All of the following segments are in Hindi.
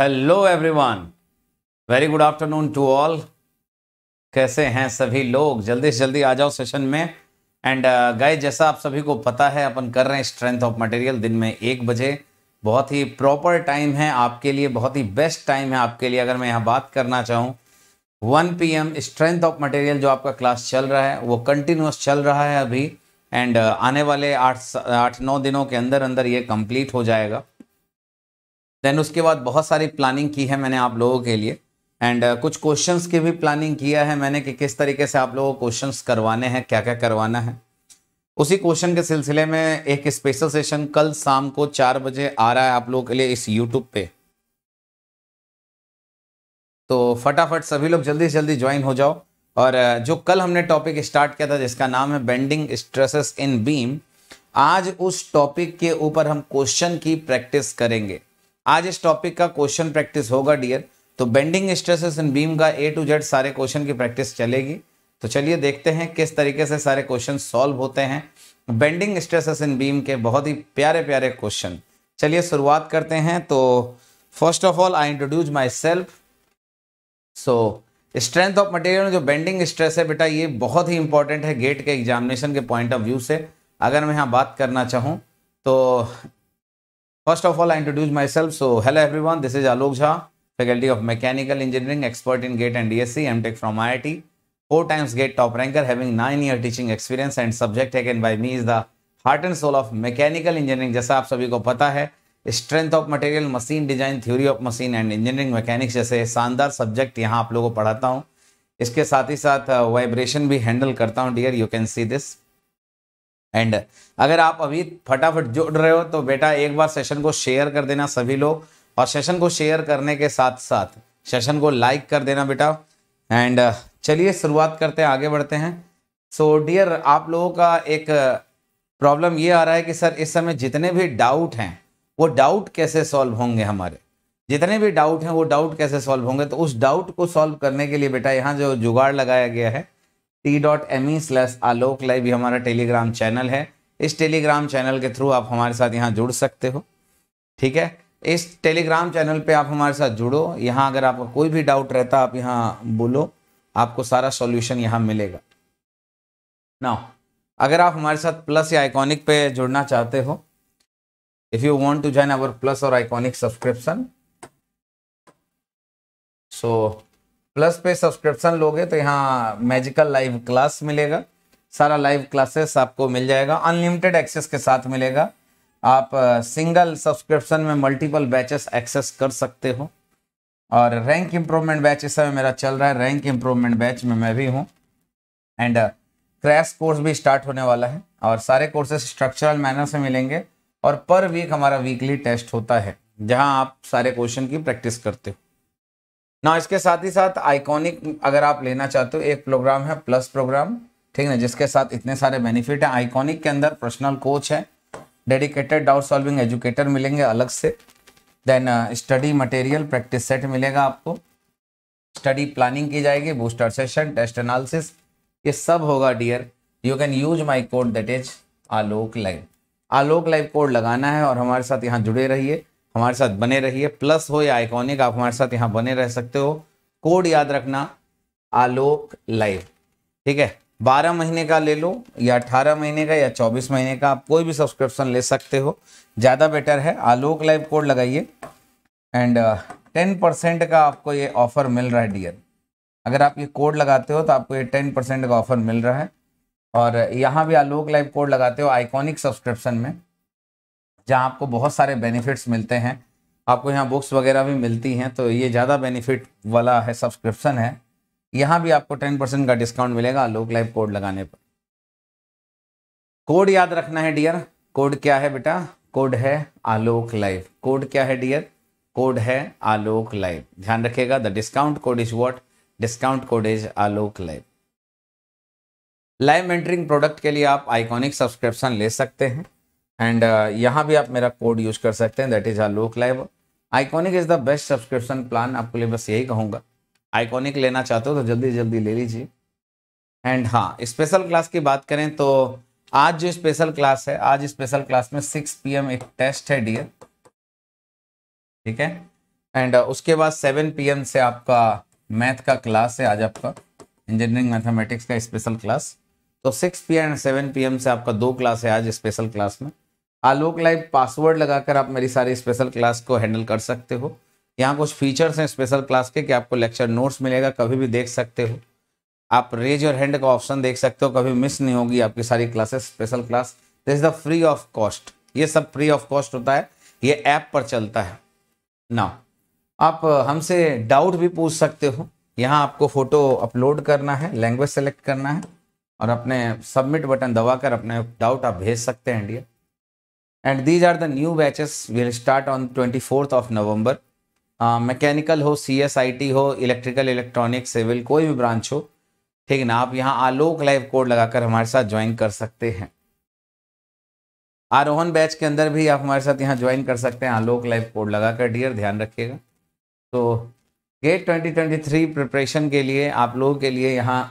Hello everyone very good afternoon to all कैसे हैं सभी लोग जल्दी से जल्दी आ जाओ सेशन में एंड गाय uh, जैसा आप सभी को पता है अपन कर रहे हैं स्ट्रेंथ ऑफ मटेरियल दिन में एक बजे बहुत ही प्रॉपर टाइम है आपके लिए बहुत ही बेस्ट टाइम है आपके लिए अगर मैं यहाँ बात करना चाहूँ 1 पीएम स्ट्रेंथ ऑफ मटेरियल जो आपका क्लास चल रहा है वो कंटिन्यूस चल रहा है अभी एंड uh, आने वाले आठ आठ नौ दिनों के अंदर अंदर ये कंप्लीट हो जाएगा देन उसके बाद बहुत सारी प्लानिंग की है मैंने आप लोगों के लिए एंड uh, कुछ क्वेश्चंस की भी प्लानिंग किया है मैंने कि किस तरीके से आप लोगों को क्वेश्चंस करवाने हैं क्या क्या करवाना है उसी क्वेश्चन के सिलसिले में एक स्पेशल सेशन कल शाम को चार बजे आ रहा है आप लोगों के लिए इस यूट्यूब पे तो फटाफट सभी लोग जल्दी से जल्दी ज्वाइन हो जाओ और uh, जो कल हमने टॉपिक स्टार्ट किया था जिसका नाम है बेंडिंग स्ट्रेसेस इन बीम आज उस टॉपिक के ऊपर हम क्वेश्चन की प्रैक्टिस करेंगे आज इस टॉपिक का क्वेश्चन प्रैक्टिस होगा डियर तो बेंडिंग स्ट्रेसेस इन बीम का ए टू जेड सारे क्वेश्चन की प्रैक्टिस चलेगी तो चलिए देखते हैं किस तरीके से सारे क्वेश्चन सॉल्व होते हैं बेंडिंग स्ट्रेसेस इन बीम के बहुत ही प्यारे प्यारे क्वेश्चन चलिए शुरुआत करते हैं तो first of all I introduce myself so strength of material जो बेंडिंग स्ट्रेस है बेटा ये बहुत ही इंपॉर्टेंट है गेट के एग्जामिनेशन के पॉइंट ऑफ व्यू से अगर मैं यहाँ बात करना चाहूँ तो first of all introduce myself so hello everyone this is Alok Jha faculty of mechanical engineering expert in GATE and D S C M tech from I I T four times GATE top ranker having nine year teaching experience and subject taken by me is the heart and soul of mechanical engineering जैसा आप सभी को पता है strength of material machine design theory of machine and engineering mechanics जैसे शानदार सब्जेक्ट यहाँ आप लोगों को पढ़ाता हूँ इसके साथ ही साथ वाइब्रेशन uh, भी हैंडल करता हूँ dear you can see this and अगर आप अभी फटाफट जुड़ रहे हो तो बेटा एक बार सेशन को शेयर कर देना सभी लोग और सेशन को शेयर करने के साथ साथ सेशन को लाइक कर देना बेटा एंड चलिए शुरुआत करते हैं आगे बढ़ते हैं सो so, डियर आप लोगों का एक प्रॉब्लम ये आ रहा है कि सर इस समय जितने भी डाउट हैं वो डाउट कैसे सॉल्व होंगे हमारे जितने भी डाउट हैं वो डाउट कैसे सॉल्व होंगे तो उस डाउट को सॉल्व करने के लिए बेटा यहाँ जो जुगाड़ लगाया गया है T dot M E slash Alok live ये हमारा टेलीग्राम चैनल है इस टेलीग्राम चैनल के थ्रू आप हमारे साथ यहाँ जुड़ सकते हो ठीक है इस टेलीग्राम चैनल पे आप हमारे साथ जुड़ो यहाँ अगर आपका कोई भी डाउट रहता आप यहाँ बोलो आपको सारा सॉल्यूशन यहाँ मिलेगा ना अगर आप हमारे साथ प्लस या आइकॉनिक पे जुड़ना चाहते हो if you want to join our plus और आइकॉनिक सब्सक्रिप्शन सो प्लस पे सब्सक्रिप्शन लोगे तो यहाँ मैजिकल लाइव क्लास मिलेगा सारा लाइव क्लासेस आपको मिल जाएगा अनलिमिटेड एक्सेस के साथ मिलेगा आप सिंगल सब्सक्रिप्शन में मल्टीपल बैचेस एक्सेस कर सकते हो और रैंक इम्प्रूवमेंट बैच इस समय मेरा चल रहा है रैंक इम्प्रूवमेंट बैच में मैं भी हूँ एंड क्रैश कोर्स भी स्टार्ट होने वाला है और सारे कोर्सेस स्ट्रक्चरल मैनर से मिलेंगे और पर वीक हमारा वीकली टेस्ट होता है जहाँ आप सारे क्वेश्चन की प्रैक्टिस करते हो ना इसके साथ ही साथ आइकॉनिक अगर आप लेना चाहते हो एक प्रोग्राम है प्लस प्रोग्राम ठीक ना जिसके साथ इतने सारे बेनिफिट हैं आइकॉनिक के अंदर पर्सनल कोच है डेडिकेटेड डाउट सॉल्विंग एजुकेटर मिलेंगे अलग से then study material practice set मिलेगा आपको स्टडी प्लानिंग की जाएगी बूस्टर सेशन टेस्ट एनालिसिस ये सब होगा dear you can use my code that is Alok live Alok live code लगाना है और हमारे साथ यहाँ जुड़े रहिए हमारे साथ बने रहिए प्लस हो या आइकॉनिक आप हमारे साथ यहाँ बने रह सकते हो कोड याद रखना आलोक लाइव ठीक है बारह महीने का ले लो या अठारह महीने का या चौबीस महीने का आप कोई भी सब्सक्रिप्शन ले सकते हो ज़्यादा बेटर है आलोक लाइव कोड लगाइए एंड टेन परसेंट का आपको ये ऑफर मिल रहा है डियर अगर आप ये कोड लगाते हो तो आपको ये टेन परसेंट का ऑफर मिल रहा है और यहाँ भी आलोक लाइव कोड लगाते हो आइकॉनिक सब्सक्रिप्शन में जहाँ आपको बहुत सारे बेनिफिट्स मिलते हैं आपको यहाँ बुक्स वगैरह भी मिलती हैं तो ये ज़्यादा बेनिफिट वाला है सब्सक्रिप्शन है यहाँ भी आपको टेन परसेंट का डिस्काउंट मिलेगा लोक लाइव कोड लगाने पर कोड याद रखना है डियर कोड क्या है बेटा कोड है आलोक लाइव कोड क्या है डियर कोड है आलोक लाइव ध्यान रखिएगा the discount code is what discount code is Alok live live mentoring product के लिए आप आइकॉनिक सब्सक्रिप्शन ले सकते हैं एंड uh, यहाँ भी आप मेरा कोड यूज कर सकते हैं that is Alok live iconic is the best subscription plan आपके लिए बस यही कहूँगा आइकॉनिक लेना चाहते हो तो जल्दी जल्दी ले लीजिए एंड हाँ स्पेशल क्लास की बात करें तो आज जो स्पेशल क्लास है आज स्पेशल क्लास में सिक्स पी एक टेस्ट है डियर ठीक है एंड uh, उसके बाद सेवन पी से आपका मैथ का क्लास है आज आपका इंजीनियरिंग मैथमेटिक्स का स्पेशल क्लास तो six P and seven P से आपका दो क्लास है आज स्पेशल क्लास में आलोक लाइव पासवर्ड लगाकर आप मेरी सारी स्पेशल क्लास को हैंडल कर सकते हो यहाँ कुछ फीचर्स हैं स्पेशल क्लास के कि आपको लेक्चर नोट्स मिलेगा कभी भी देख सकते हो आप रेज और हैंड का ऑप्शन देख सकते हो कभी मिस नहीं होगी आपकी सारी classes special class this is the free of cost ये सब फ्री ऑफ कॉस्ट होता है ये ऐप पर चलता है ना आप हमसे डाउट भी पूछ सकते हो यहाँ आपको फ़ोटो अपलोड करना है लैंग्वेज सेलेक्ट करना है और अपने सबमिट बटन दबाकर अपने डाउट आप भेज सकते हैं India and these are the new batches will start on twenty fourth of November mechanical हो सी एस आई टी हो इलेक्ट्रिकल इलेक्ट्रॉनिक सिविल कोई भी ब्रांच हो ठीक है ना आप यहाँ आलोक लाइव कोड लगाकर हमारे साथ ज्वाइन कर सकते हैं आरोहन बैच के अंदर भी आप हमारे साथ यहाँ ज्वाइन कर सकते हैं आलोक लाइव कोड लगाकर डियर ध्यान रखिएगा तो गेट 2023 प्रिपरेशन के लिए आप लोगों के लिए यहाँ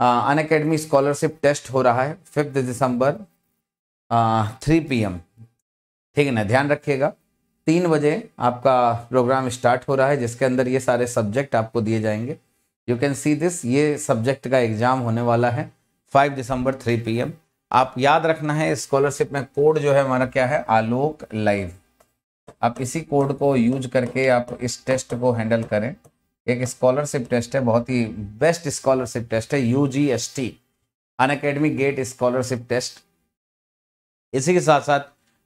अन अकेडमी स्कॉलरशिप टेस्ट हो रहा है fifth December three P M ठीक है ना ध्यान रखिएगा तीन बजे आपका प्रोग्राम स्टार्ट हो रहा है जिसके अंदर ये सारे सब्जेक्ट आपको दिए जाएंगे यू कैन सी दिस ये सब्जेक्ट का एग्जाम होने वाला है five December three P M आप याद रखना है स्कॉलरशिप में कोड जो है हमारा क्या है आलोक लाइव आप इसी कोड को यूज करके आप इस टेस्ट को हैंडल करें एक स्कॉलरशिप टेस्ट है बहुत ही बेस्ट स्कॉलरशिप टेस्ट है U G S T and GATE scholarship test इसी के साथ साथ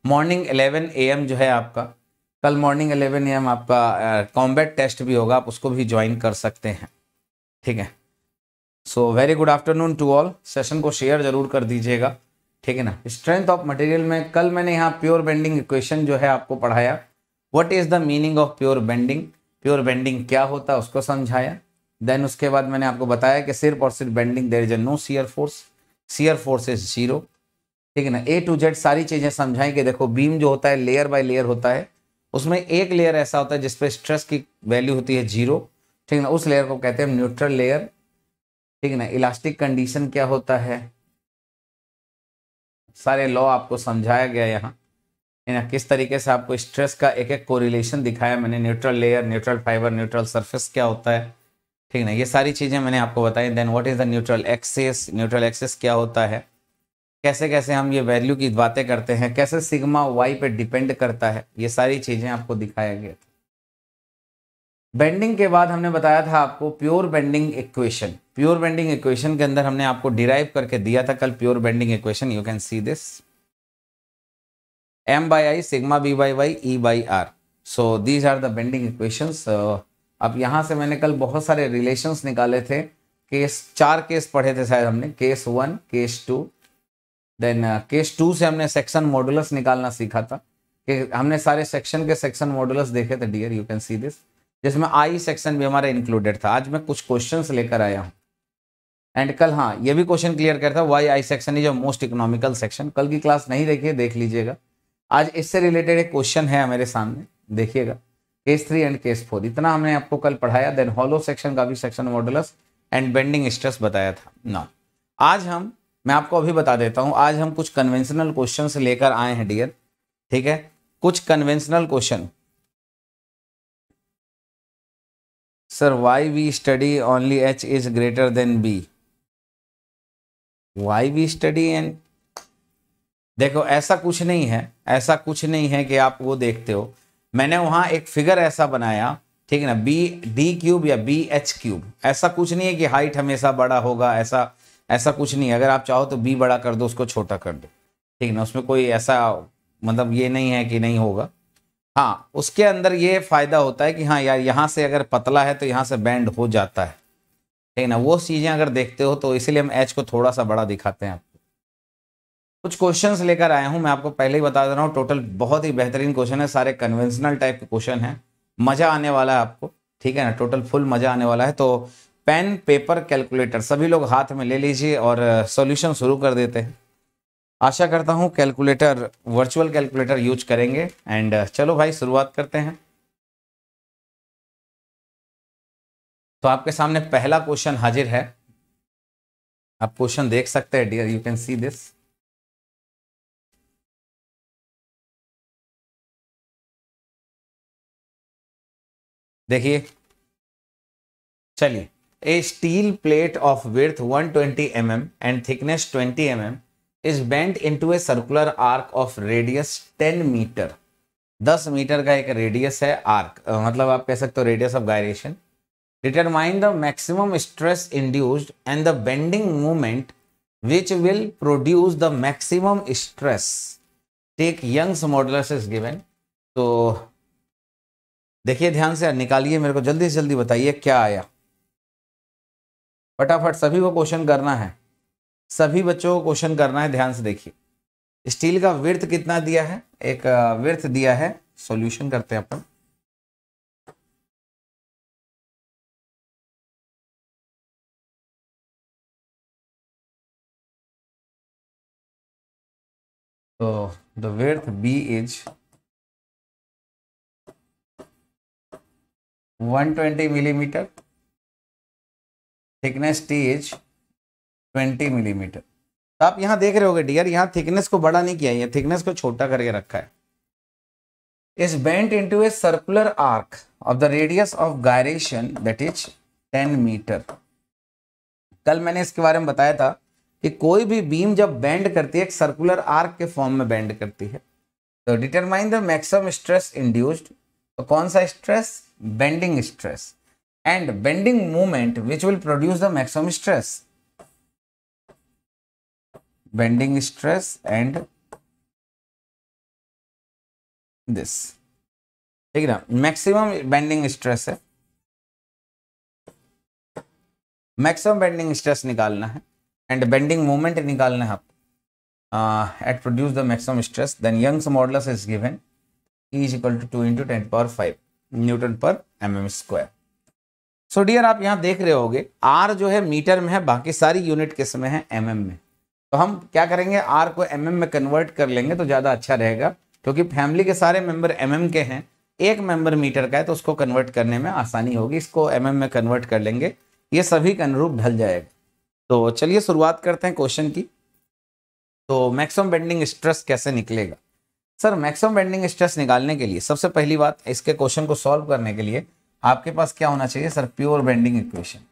मॉर्निंग 11 एम जो है आपका कल मॉर्निंग 11 एम आपका कॉम्बैट टेस्ट भी होगा आप उसको भी ज्वाइन कर सकते हैं ठीक है so very good afternoon to all session को शेयर जरूर कर दीजिएगा ठीक है ना स्ट्रेंथ ऑफ मटेरियल में कल मैंने यहाँ प्योर बेंडिंग इक्वेशन जो है आपको पढ़ाया what is the meaning of pure bending pure bending क्या होता है उसको समझाया देन उसके बाद मैंने आपको बताया कि सिर्फ और सिर्फ bending there is a no shear force shear force is zero ठीक है ना ए टू जेड सारी चीज़ें समझाएं कि देखो बीम जो होता है लेयर बाय लेयर होता है उसमें एक लेयर ऐसा होता है जिसपे स्ट्रेस की वैल्यू होती है जीरो ठीक है ना उस लेयर को कहते हैं न्यूट्रल लेयर ठीक है ना इलास्टिक कंडीशन क्या होता है सारे लॉ आपको समझाया गया यहाँ ना किस तरीके से आपको स्ट्रेस का एक एक कोरिलेशन दिखाया मैंने neutral layer neutral fiber neutral surface क्या होता है ठीक ना ये सारी चीज़ें मैंने आपको बताई then what is the neutral axis neutral axis क्या होता है कैसे कैसे हम ये वैल्यू की बातें करते हैं कैसे सिग्मा वाई पे डिपेंड करता है ये सारी चीज़ें आपको दिखाया गया था बेंडिंग के बाद हमने बताया था आपको pure bending equation pure bending equation के अंदर हमने आपको डिराइव करके दिया था कल pure bending equation you can see this M by I sigma B by Y E by R so these are the bending equation अब यहां से मैंने कल बहुत सारे रिलेशन निकाले थे केस चार केस पढ़े थे शायद हमने case one case two then case two से हमने सेक्शन मॉडुलस निकालना सीखा था कि हमने सारे सेक्शन के सेक्शन मॉडुलस देखे थे dear you can see this जिसमें आई सेक्शन भी हमारा इंक्लूडेड था आज मैं कुछ क्वेश्चन लेकर आया हूँ एंड कल हाँ ये भी क्वेश्चन क्लियर करता why I section is most economical section कल की क्लास नहीं देखिए देख लीजिएगा आज इससे रिलेटेड एक क्वेश्चन है मेरे सामने देखिएगा case three and case four इतना हमने आपको कल पढ़ाया देन हॉलो सेक्शन का भी section modulus and bending stress बताया था ना आज हम मैं आपको अभी बता देता हूँ आज हम कुछ कन्वेंशनल क्वेश्चन लेकर आए हैं डियर ठीक है कुछ conventional question sir why we study only H is greater than B why we study and देखो ऐसा कुछ नहीं है ऐसा कुछ नहीं है कि आप वो देखते हो मैंने वहां एक फिगर ऐसा बनाया ठीक है ना बी डी क्यूब या बी एच क्यूब ऐसा कुछ नहीं है कि हाइट हमेशा बड़ा होगा ऐसा ऐसा कुछ नहीं अगर आप चाहो तो बी बड़ा कर दो उसको छोटा कर दो ठीक ना उसमें कोई ऐसा मतलब ये नहीं है कि नहीं होगा हाँ उसके अंदर ये फ़ायदा होता है कि हाँ यार यहाँ से अगर पतला है तो यहाँ से बैंड हो जाता है ठीक ना वो चीज़ें अगर देखते हो तो इसीलिए हम एच को थोड़ा सा बड़ा दिखाते हैं आपको कुछ क्वेश्चन लेकर आया हूँ मैं आपको पहले ही बता दे रहा हूँ टोटल बहुत ही बेहतरीन क्वेश्चन है सारे कन्वेंशनल टाइप के क्वेश्चन हैं मज़ा आने वाला है आपको ठीक है ना टोटल फुल मज़ा आने वाला है तो पेन पेपर कैलकुलेटर सभी लोग हाथ में ले लीजिए और सॉल्यूशन शुरू कर देते हैं आशा करता हूँ कैलकुलेटर वर्चुअल कैलकुलेटर यूज करेंगे एंड चलो भाई शुरुआत करते हैं तो आपके सामने पहला क्वेश्चन हाजिर है आप क्वेश्चन देख सकते हैं dear you can see this देखिए चलिए a steel plate of width 120 mm and thickness 20 mm is bent into a circular arc of radius 10 meter. 10 meter का एक रेडियस है आर्क मतलब आप कह सकते हो radius of gyration determine the maximum stress induced and the bending moment which will produce the maximum stress take Young's modulus is given तो देखिए ध्यान से निकालिए मेरे को जल्दी से जल्दी बताइए क्या आया फटाफट सभी को क्वेश्चन करना है सभी बच्चों को क्वेश्चन करना है ध्यान से देखिए स्टील का व्यर्थ कितना दिया है एक व्यर्थ दिया है सॉल्यूशन करते हैं अपन तो the width B is 120 mm. Thickness T is twenty millimetre तो आप यहाँ देख रहे होगे डियर यहाँ थिकनेस को बड़ा नहीं किया है थिकनेस को छोटा करके रखा है is bent into a circular arc of the radius of gyration that is ten metre कल मैंने इसके बारे में बताया था कि कोई भी बीम जब बेंड करती है एक सर्कुलर आर्क के फॉर्म में बेंड करती है तो determine the maximum stress induced तो कौन सा stress bending stress and bending moment which will produce the maximum stress. Bending stress and this. ठीक ना मैक्सिमम बेंडिंग स्ट्रेस है मैक्सिमम बेंडिंग स्ट्रेस निकालना है एंड बेंडिंग मोमेंट निकालना है आपको at produce the maximum stress then Young's modulus is given is equal to two into ten पर five newton per M M square so so dear आप यहाँ देख रहे होगे आर जो है मीटर में है बाकी सारी यूनिट किस में है एम mm में तो हम क्या करेंगे आर को एम mm में कन्वर्ट कर लेंगे तो ज़्यादा अच्छा रहेगा क्योंकि तो फैमिली के सारे मेंबर एम mm के हैं एक मेंबर मीटर का है तो उसको कन्वर्ट करने में आसानी होगी इसको एम में कन्वर्ट कर लेंगे ये सभी के अनुरूप ढल जाएगा तो चलिए शुरुआत करते हैं क्वेश्चन की तो मैक्सिमम बेंडिंग स्ट्रेस कैसे निकलेगा सर मैक्सिमम बेंडिंग स्ट्रेस निकालने के लिए सबसे पहली बात इसके क्वेश्चन को सॉल्व करने के लिए आपके पास क्या होना चाहिए सर प्योर बेंडिंग इक्वेशन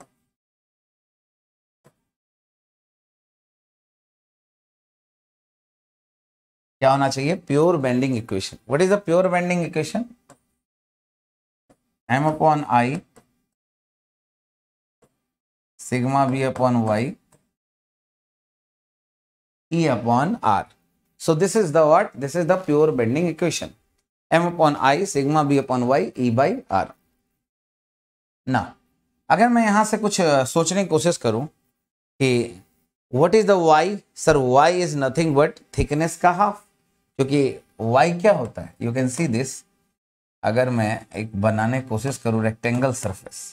क्या होना चाहिए pure bending equation what is the pure bending equation M upon I sigma B upon Y E upon R so this is the what this is the pure bending equation M upon I sigma B upon Y E by R ना अगर मैं यहाँ से कुछ सोचने की कोशिश करूँ कि what is the Y sir Y is nothing but thickness का हाफ क्योंकि वाई क्या होता है यू कैन सी दिस अगर मैं एक बनाने की कोशिश करूँ रेक्टेंगल सरफेस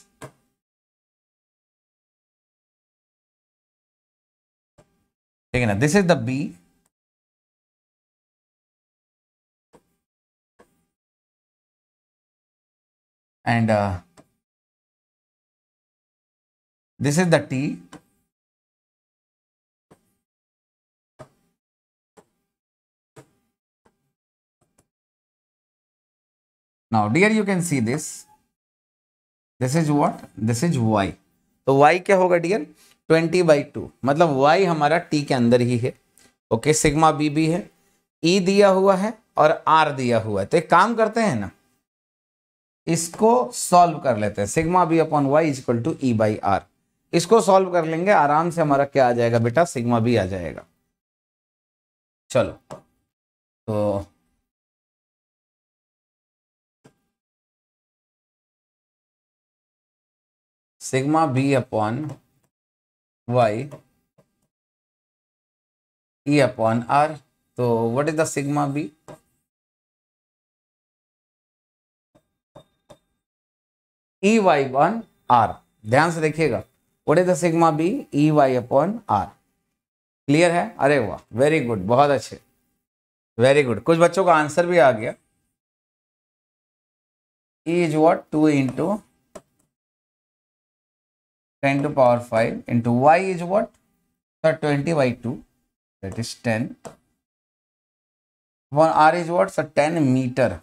ठीक है ना this is the B and uh, This is the T. Now, dear, you can see this. This is what? This is Y. तो Y क्या होगा डियर 20 बाई टू मतलब Y हमारा T के अंदर ही है ओके सिग्मा बी भी है E दिया हुआ है और R दिया हुआ है तो एक काम करते हैं ना इसको सॉल्व कर लेते हैं sigma B upon Y is equal to E by R इसको सॉल्व कर लेंगे आराम से हमारा क्या आ जाएगा बेटा सिग्मा भी आ जाएगा चलो तो sigma B upon Y E upon R तो what is the sigma B E Y one R ध्यान से देखिएगा what is the sigma B E Y upon R clear है अरे वाह वेरी गुड बहुत अच्छे वेरी गुड कुछ बच्चों का आंसर भी आ गया E is what two into ten to power five into Y is what sir twenty by two that is ten upon R is what sir ten metre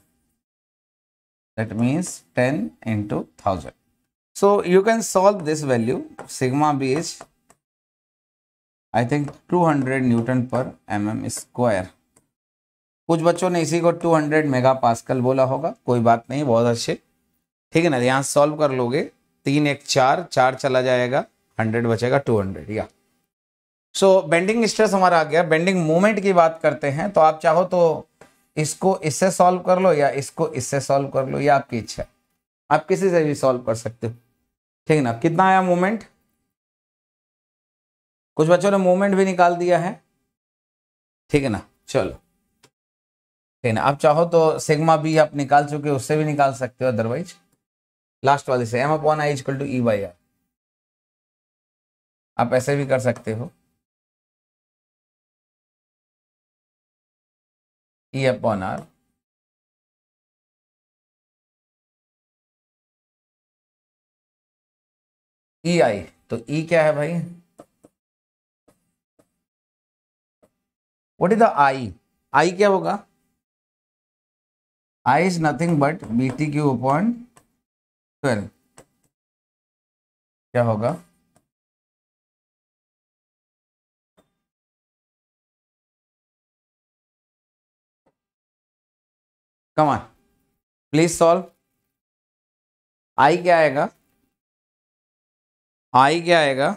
that means ten into thousand So you can solve this value sigma b is I think 200 newton per M M square कुछ बच्चों ने इसी को 200 मेगा पासकल बोला होगा कोई बात नहीं बहुत अच्छे ठीक है ना यहाँ सॉल्व कर लोगे तीन एक चार चार चला जाएगा हंड्रेड बचेगा टू हंड्रेड या सो बेंडिंग स्ट्रेस हमारा आ गया बेंडिंग मोमेंट की बात करते हैं तो आप चाहो तो इसको इससे सॉल्व कर लो या इसको इससे सॉल्व कर लो या आपकी इच्छा आप किसी से भी सॉल्व कर सकते हो ठीक है ना कितना आया मोमेंट कुछ बच्चों ने मोमेंट भी निकाल दिया है ठीक है ना चलो ठीक है ना आप चाहो तो सिग्मा बी आप निकाल चुके उससे भी निकाल सकते हो अदरवाइज लास्ट वाले से M upon I is equal to E by R आप ऐसे भी कर सकते हो ई अपन आर ई e आई तो ई e क्या है भाई what is the I I क्या होगा I is nothing but B T cube upon twelve क्या होगा कमान प्लीज सॉल्व आई क्या आएगा आई क्या आएगा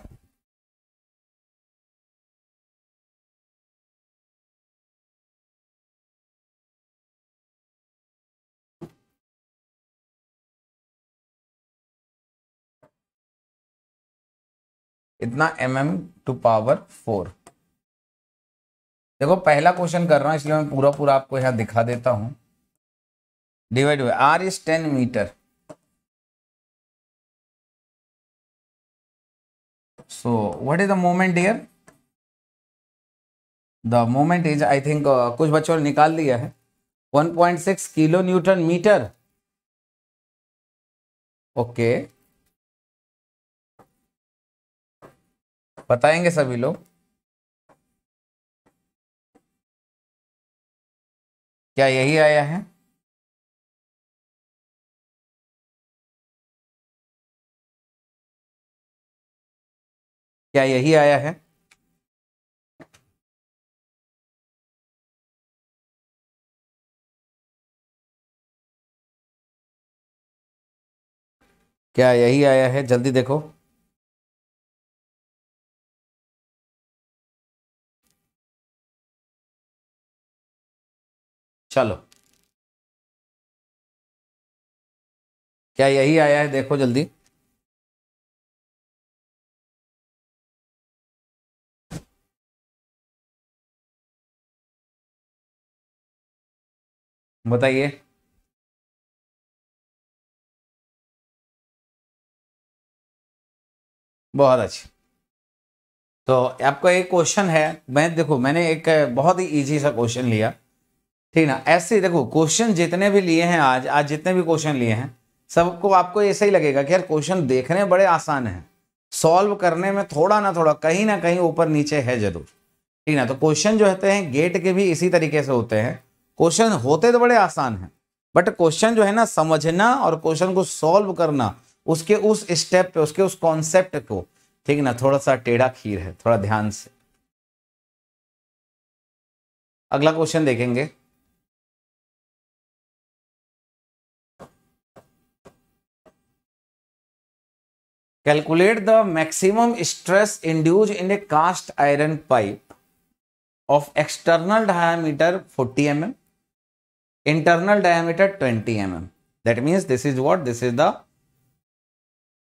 इतना M M to power four देखो पहला क्वेश्चन कर रहा हूं इसलिए मैं पूरा पूरा आपको यहां दिखा देता हूं divide by R is ten metre so what is the moment here the moment is i think uh, kuch बच्चों ने निकाल दिया है 1.6 kilo newton meter okay बताएंगे सभी लोग क्या यही आया है क्या यही आया है क्या यही आया है जल्दी देखो चलो क्या यही आया है देखो जल्दी बताइए बहुत अच्छी तो आपका एक क्वेश्चन है मैं देखो मैंने एक बहुत ही इजी सा क्वेश्चन लिया ठीक ना ऐसे देखो क्वेश्चन जितने भी लिए हैं आज आज जितने भी क्वेश्चन लिए हैं सबको आपको ऐसा ही लगेगा कि यार क्वेश्चन देखने बड़े आसान हैं सॉल्व करने में थोड़ा ना थोड़ा कहीं ना कहीं ऊपर नीचे है जरूर ठीक ना तो क्वेश्चन जो होते हैं गेट के भी इसी तरीके से होते हैं क्वेश्चन होते तो बड़े आसान हैं बट क्वेश्चन जो है ना समझना और क्वेश्चन को सॉल्व करना उसके उस स्टेप पे उसके उस कॉन्सेप्ट को ठीक ना थोड़ा सा टेढ़ा खीर है थोड़ा ध्यान से अगला क्वेश्चन देखेंगे calculate the maximum stress induced in a cast iron pipe of external diameter 40 M M internal diameter 20 mm. That means this is what? This is the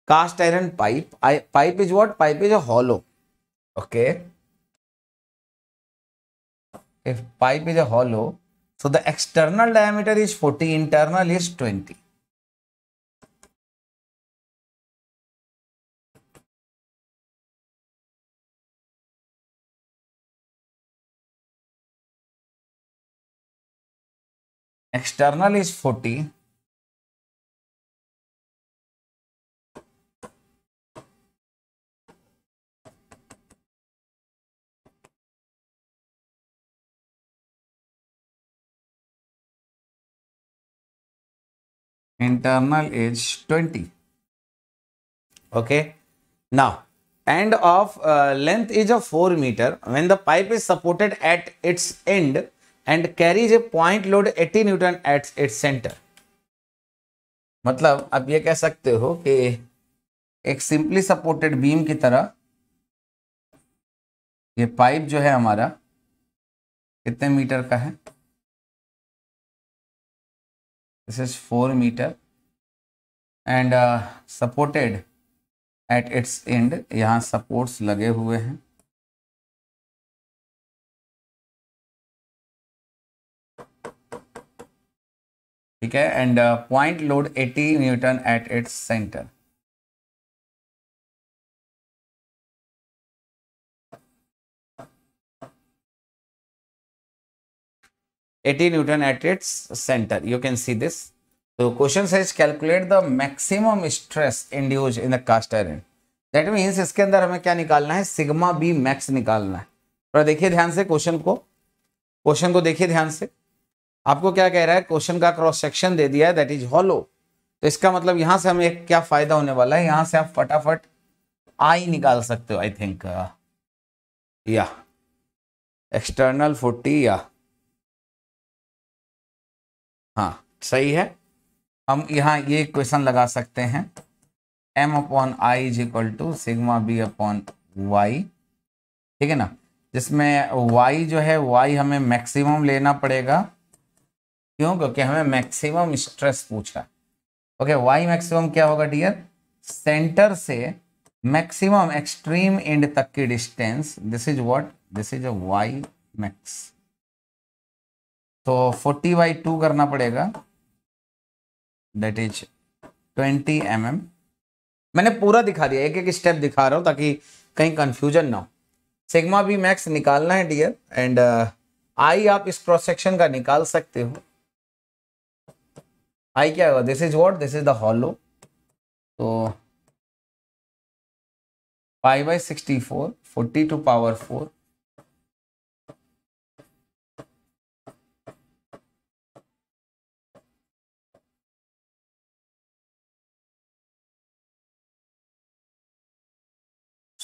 cast iron pipe. I, pipe is what? Pipe is a hollow. Okay. If pipe is a hollow, so the external diameter is 40, internal is 20. external is 40 internal is 20 okay now end of uh, length is of 4 meter when the pipe is supported at its end and carries a point load 80 newton at its centre मतलब आप ये कह सकते हो कि एक सिंपली सपोर्टेड बीम की तरह ये पाइप जो है हमारा कितने मीटर का है this is four metre and supported at its end यहाँ सपोर्ट्स लगे हुए हैं ठीक है and point load 80 newton at its centre eighty newton at its centre you can see this तो question says calculate the maximum stress induced in the cast iron that means इसके अंदर हमें क्या निकालना है सिग्मा बी मैक्स निकालना है और देखिए ध्यान से क्वेश्चन को क्वेश्चन को देखिए ध्यान से आपको क्या कह रहा है क्वेश्चन का क्रॉस सेक्शन दे दिया है दैट इज हॉलो तो इसका मतलब यहां से हमें क्या फायदा होने वाला है यहां से आप फटाफट आई निकाल सकते हो आई थिंक uh, या एक्सटर्नल फोर्टी या हाँ सही है हम यहाँ ये क्वेश्चन लगा सकते हैं M upon I is equal to sigma B upon Y ठीक है ना जिसमें वाई जो है वाई हमें मैक्सिमम लेना पड़ेगा क्यों क्योंकि हमें मैक्सिमम स्ट्रेस पूछा ओके वाई मैक्सिमम क्या होगा डियर सेंटर से मैक्सिमम एक्सट्रीम एंड तक की distance this is what this is a Y max तो 40 बाई टू करना पड़ेगा दैट इज 20 एम mm. मैंने पूरा दिखा दिया एक एक स्टेप दिखा रहा हूं ताकि कहीं कंफ्यूजन ना हो सिग्मा बी मैक्स निकालना है डियर एंड आई आप इस प्रोसेक्शन का निकाल सकते हो आई क्या होगा this is what this is the hollow तो pi by sixty four forty to power four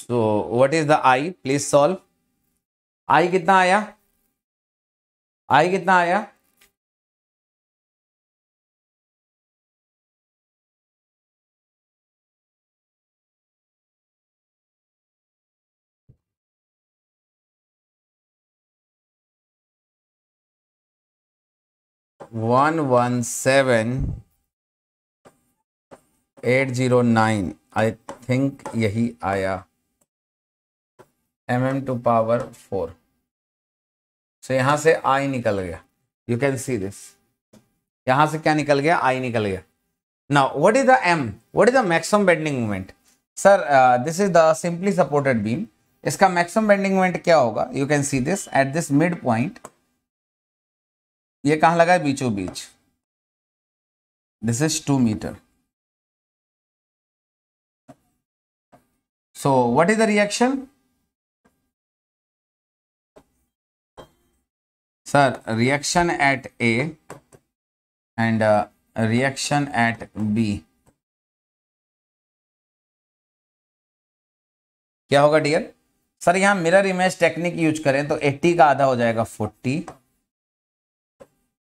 so what is the I please solve I कितना आया आई कितना आया one one seven eight zero nine I think यही आया M M to power four so यहां से आई निकल गया यू कैन सी दिस यहां से क्या निकल गया आई निकल गया now what is the M what is the maximum bending moment sir this is the simply supported beam इसका मैक्सिमम बेंडिंग मोमेंट क्या होगा you can see this at this mid point ये कहां लगा है बीचों बीच this is two metre so what is the reaction sir reaction at A and reaction at B क्या होगा डियर सर यहां मिरर इमेज टेक्निक यूज करें तो 80 का आधा हो जाएगा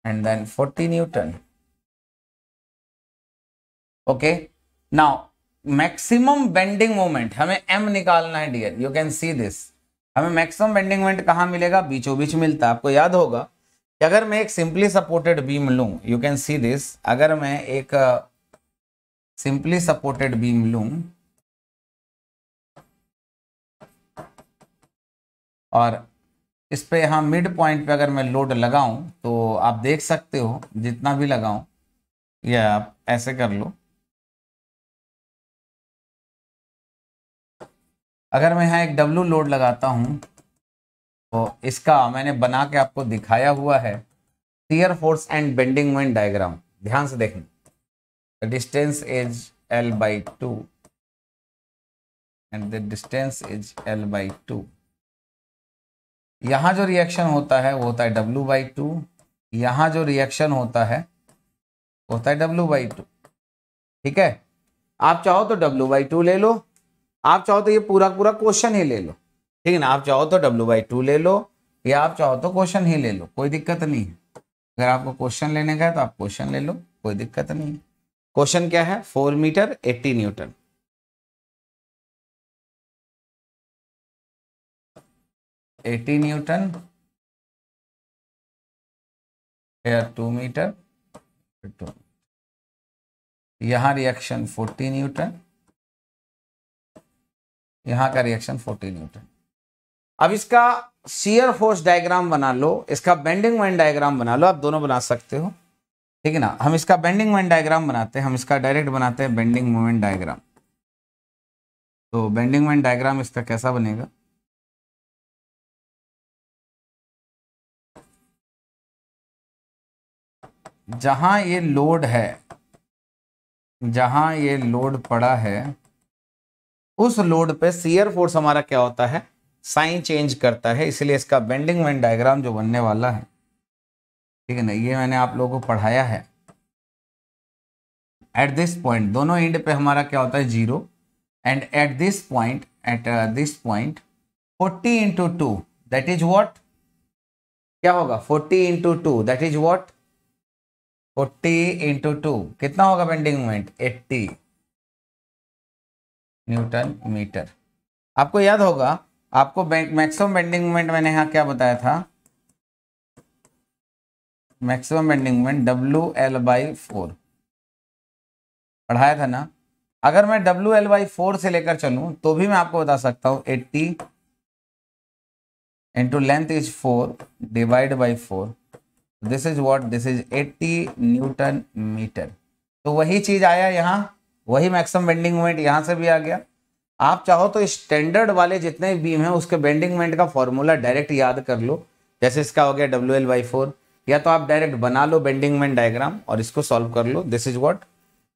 and then 40 Newton. Okay. Now, maximum bending moment हमें m निकालना है dear you can see this हमें मैक्सिमम बेंडिंग मोमेंट कहाँ मिलेगा बीचों बीच मिलता है आपको याद होगा कि अगर मैं एक सिंपली सपोर्टेड बीम लू यू कैन सी दिस अगर मैं एक सिंपली सपोर्टेड बीम लू और इस पर यहाँ मिड पॉइंट पे अगर मैं लोड लगाऊं तो आप देख सकते हो जितना भी लगाऊं या आप ऐसे कर लो अगर मैं यहाँ एक डब्लू लोड लगाता हूँ तो इसका मैंने बना के आपको दिखाया हुआ है shear force and bending moment diagram ध्यान से देखें distance is L by two and the distance is L by two यहाँ जो रिएक्शन होता है वो होता है डब्लू बाई टू यहाँ जो रिएक्शन होता है वो होता है डब्लू बाई टू ठीक है आप चाहो तो डब्लू बाई टू ले लो आप चाहो तो ये पूरा पूरा क्वेश्चन ही ले लो ठीक है ना आप चाहो तो डब्लू बाई टू ले लो या आप चाहो तो क्वेश्चन ही ले लो कोई दिक्कत नहीं है अगर आपको क्वेश्चन लेने का है तो आप क्वेश्चन ले लो कोई दिक्कत नहीं है क्वेश्चन क्या है four metre eighty newton eighty newton या टू मीटर टू यहां रिएक्शन फोर्टी न्यूटन यहां का रिएक्शन फोर्टी न्यूटन अब इसका सीयर फोर्स डायग्राम बना लो इसका बेंडिंग वैन डायग्राम बना लो आप दोनों बना सकते हो ठीक है ना हम इसका बेंडिंग मोमेंट डायग्राम बनाते हैं हम इसका डायरेक्ट बनाते हैं बेंडिंग मोमेंट डायग्राम तो बेंडिंग मोमेंट डायग्राम इसका कैसा बनेगा जहां ये लोड है जहां ये लोड पड़ा है उस लोड पे सीयर फोर्स हमारा क्या होता है साइन चेंज करता है इसलिए इसका बेंडिंग वेन डायग्राम जो बनने वाला है ठीक है ना ये मैंने आप लोगों को पढ़ाया है एट दिस पॉइंट दोनों एंड पे हमारा क्या होता है zero and at this point at this point forty into two that is what क्या होगा forty into two that is what forty into two कितना होगा bending moment eighty newton metre आपको याद होगा आपको मैक्सिमम बेंडिंग मोमेंट मैंने यहां क्या बताया था maximum bending moment W L by four पढ़ाया था ना अगर मैं डब्ल्यू एल बाई फोर से लेकर चलू तो भी मैं आपको बता सकता हूं eighty into length is four divide by four this is what this is 80 newton metre तो वही चीज आया यहाँ वही मैक्सिमम बेंडिंग मोमेंट यहाँ से भी आ गया आप चाहो तो स्टैंडर्ड वाले जितने बीम हैं उसके बेंडिंग मोमेंट का फॉर्मूला डायरेक्ट याद कर लो जैसे इसका हो गया डब्ल्यू एल वाई फोर या तो आप डायरेक्ट बना लो बेंडिंग मोमेंट डायग्राम और इसको सॉल्व कर लो this is what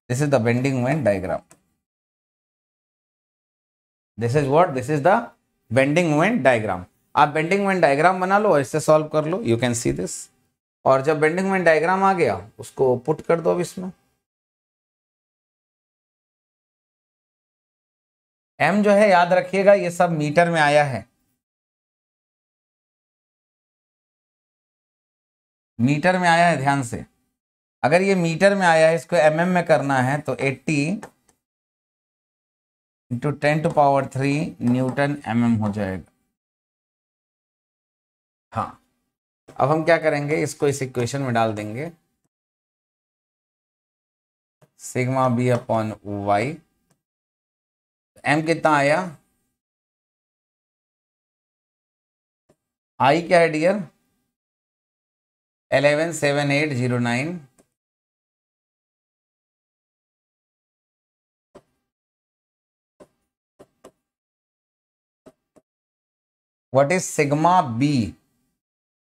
this is the bending moment diagram this is what this is the bending moment diagram आप बेंडिंग मोमेंट डायग्राम बना लो और इससे सॉल्व कर लो यू कैन सी दिस और जब बेंडिंग में डायग्राम आ गया उसको पुट कर दो अब इसमें एम जो है याद रखिएगा ये सब मीटर में आया है मीटर में आया है ध्यान से अगर ये मीटर में आया है इसको एम mm में करना है तो 80 into ten to power three newton M mm हो जाएगा हाँ अब हम क्या करेंगे इसको इस इक्वेशन में डाल देंगे sigma B upon Y M कितना आया आई क्या है dear eleven seven eight zero nine what is sigma B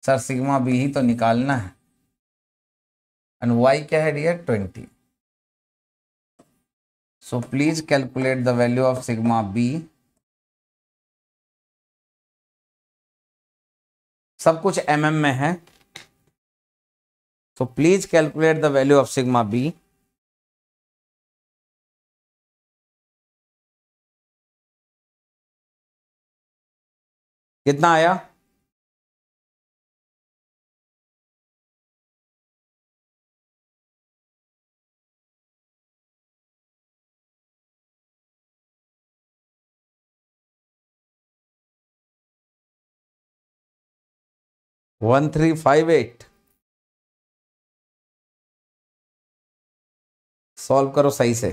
sir sigma B ही तो निकालना है एंड वाई क्या है dear twenty so please calculate the value of sigma B सब कुछ एम mm में है so please calculate the value of sigma B कितना आया one three five eight solve करो सही से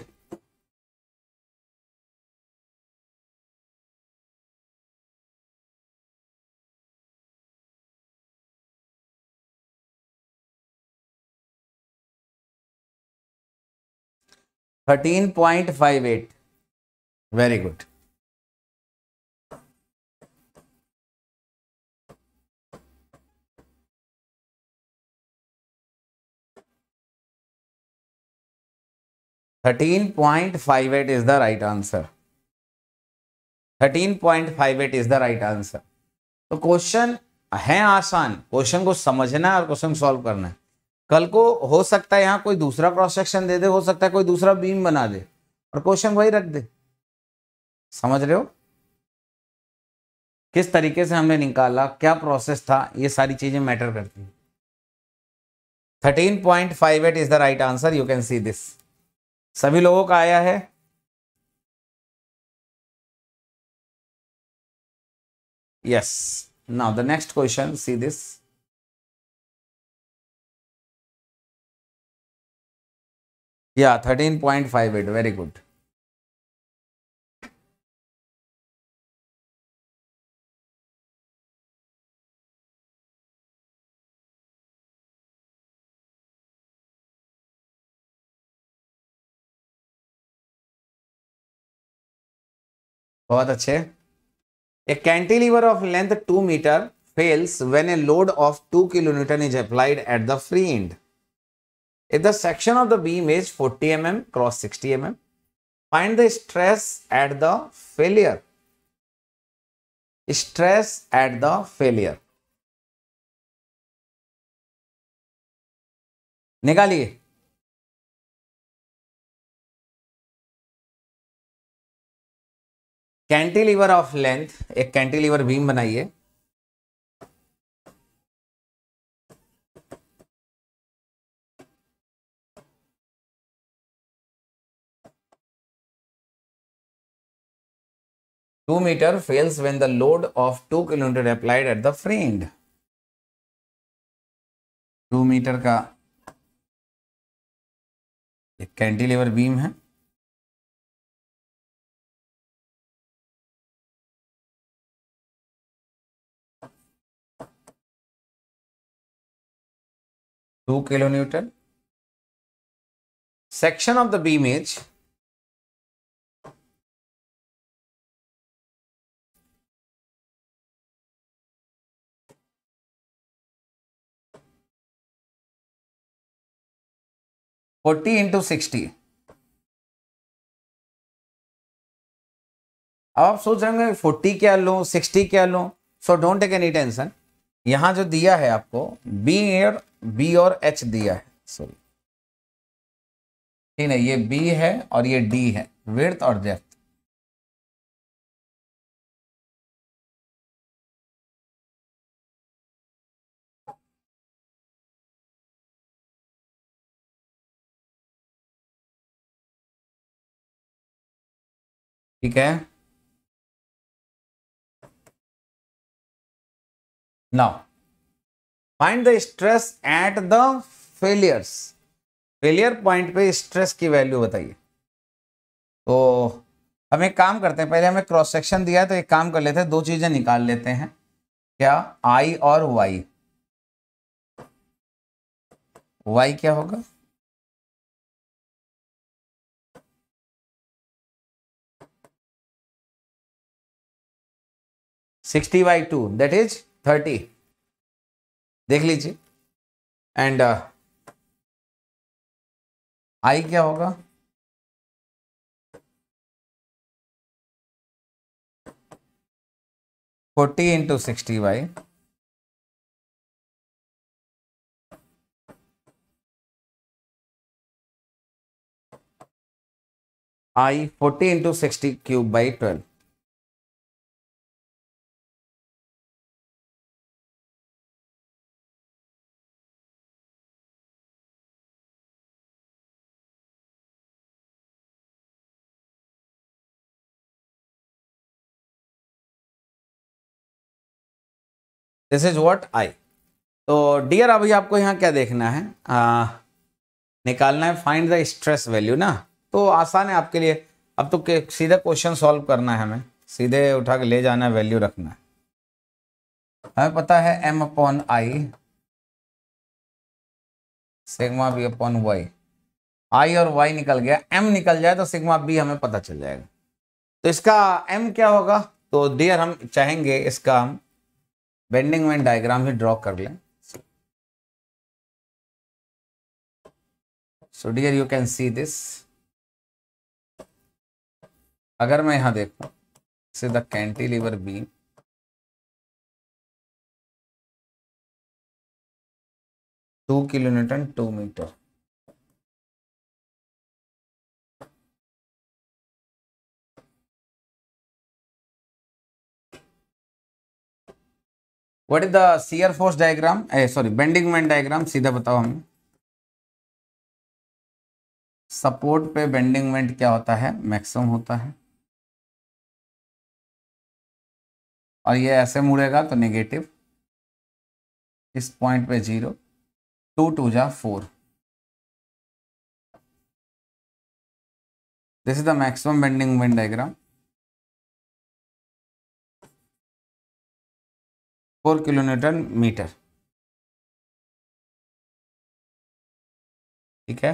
thirteen point five eight very good thirteen point five eight is the right answer thirteen point five eight is the right answer तो क्वेश्चन है आसान क्वेश्चन को समझना है और क्वेश्चन सॉल्व करना है कल को हो सकता है यहाँ कोई दूसरा क्रॉस सेक्शन दे दे हो सकता है कोई दूसरा बीम बना दे और क्वेश्चन वही रख दे समझ रहे हो किस तरीके से हमने निकाला क्या प्रोसेस था ये सारी चीजें मैटर करती हैं eight is the right answer you can see this सभी लोगों का आया है yes now the next question see this या thirteen point five eight very good बहुत अच्छे a cantilever of length two metre fails when a load of two kilometre is applied at the free end if the section of the beam is forty M M cross sixty M M find the stress at the failure stress at the failure निकालिए कैंटिलीवर ऑफ लेंथ एक कैंटिलीवर बीम बनाइए two metre fails when the load of two kilometre applied at the free end two metre का एक कैंटिलीवर बीम है 2 kilonewton. Section of the beam is forty into sixty अब आप सोच रहे होंगे फोर्टी क्या लो सिक्सटी क्या लो so don't take any tension यहां जो दिया है आपको बी एयर बी और एच दिया है सॉरी ठीक है ये बी है और ये डी है विर्थ और डेप्थ ठीक है now find the stress at the failures failure point पे स्ट्रेस की वैल्यू बताइए तो हम एक काम करते हैं पहले हमें क्रॉस सेक्शन दिया तो एक काम कर लेते हैं दो चीज़ें निकाल लेते हैं क्या आई और वाई वाई क्या होगा sixty by two that is thirty देख लीजिए एंड आई uh, क्या होगा forty into sixty Y I forty into sixty cube by twelve this is what I तो डियर अभी आपको यहाँ क्या देखना है आ, निकालना है फाइंड द स्ट्रेस वैल्यू ना तो आसान है आपके लिए अब तो सीधा क्वेश्चन सॉल्व करना है हमें सीधे उठा के ले जाना है वैल्यू रखना है हमें पता है M upon I sigma B upon Y I और वाई निकल गया एम निकल जाए तो सिग्मा बी हमें पता चल जाएगा तो इसका एम क्या होगा तो डियर हम चाहेंगे इसका हम बेंडिंग वेंड डायग्राम भी ड्रॉ कर लें so dear you can see this अगर मैं यहां देखू से the cantilever beam two kilometre two metre what is there force diagram sorry bending moment diagram सीधा बताओ हमें सपोर्ट पे बेंडिंग मोमेंट क्या होता है मैक्सिमम होता है और ये ऐसे मुड़ेगा तो नेगेटिव इस पॉइंट पे जीरो टू टू जा four this is the maximum bending moment diagram four kilometre metre ठीक है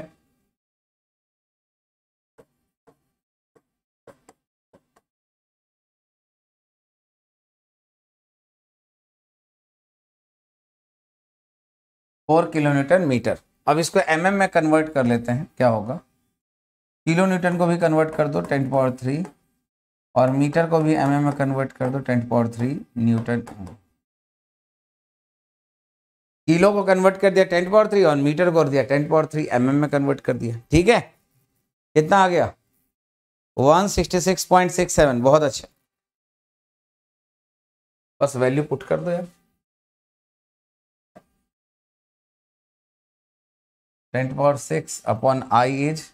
फोर किलोमीटर मीटर अब इसको एम mm में कन्वर्ट कर लेते हैं क्या होगा किलो न्यूटन को भी कन्वर्ट कर दो टेन पावर थ्री और मीटर को भी एम mm में कन्वर्ट कर दो ten power three newton kilo को कन्वर्ट कर दिया टेन पावर थ्री और मीटर को दिया ten power three M mm में कन्वर्ट कर दिया ठीक है कितना आ गया one sixty six six point seven बहुत अच्छा बस वैल्यू पुट कर दो यार ten power six upon I is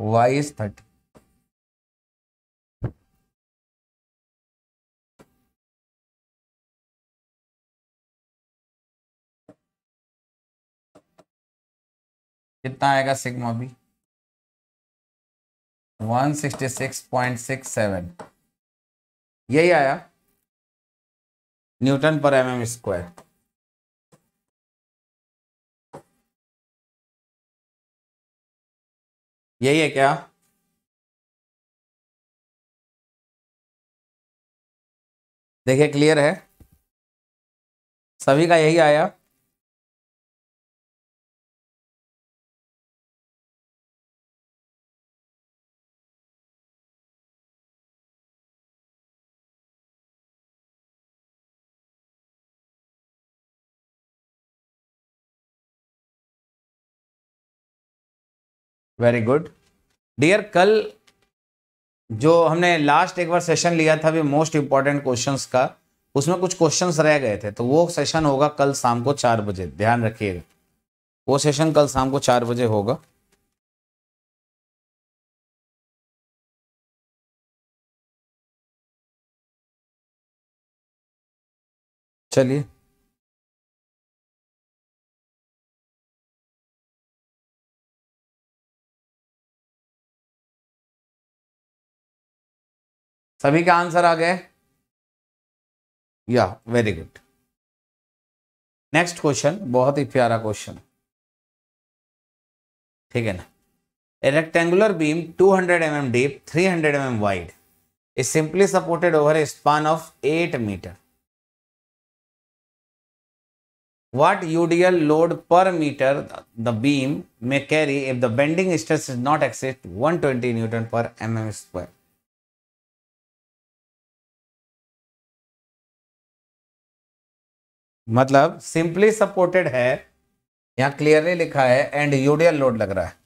Y is thirty कितना आएगा सिग्मा भी 166.67 यही आया Newton per M M square यही है क्या देखिए क्लियर है सभी का यही आया वेरी गुड डियर कल जो हमने लास्ट एक बार सेशन लिया था भी मोस्ट इंपॉर्टेंट क्वेश्चंस का उसमें कुछ क्वेश्चंस रह गए थे तो वो सेशन होगा कल शाम को चार बजे ध्यान रखिएगा वो सेशन कल शाम को चार बजे होगा चलिए सभी के आंसर आ गया या वेरी गुड नेक्स्ट क्वेश्चन बहुत ही प्यारा क्वेश्चन ठीक है ना a rectangular beam 200 hundred M M deep three hundred M wide is simply supported over a span of eight metre with UDL load per metre the beam may carry if the bending stress is not one twenty newton per M M square मतलब सिंपली सपोर्टेड है यहां क्लियरली लिखा है एंड यूडियल लोड लग रहा है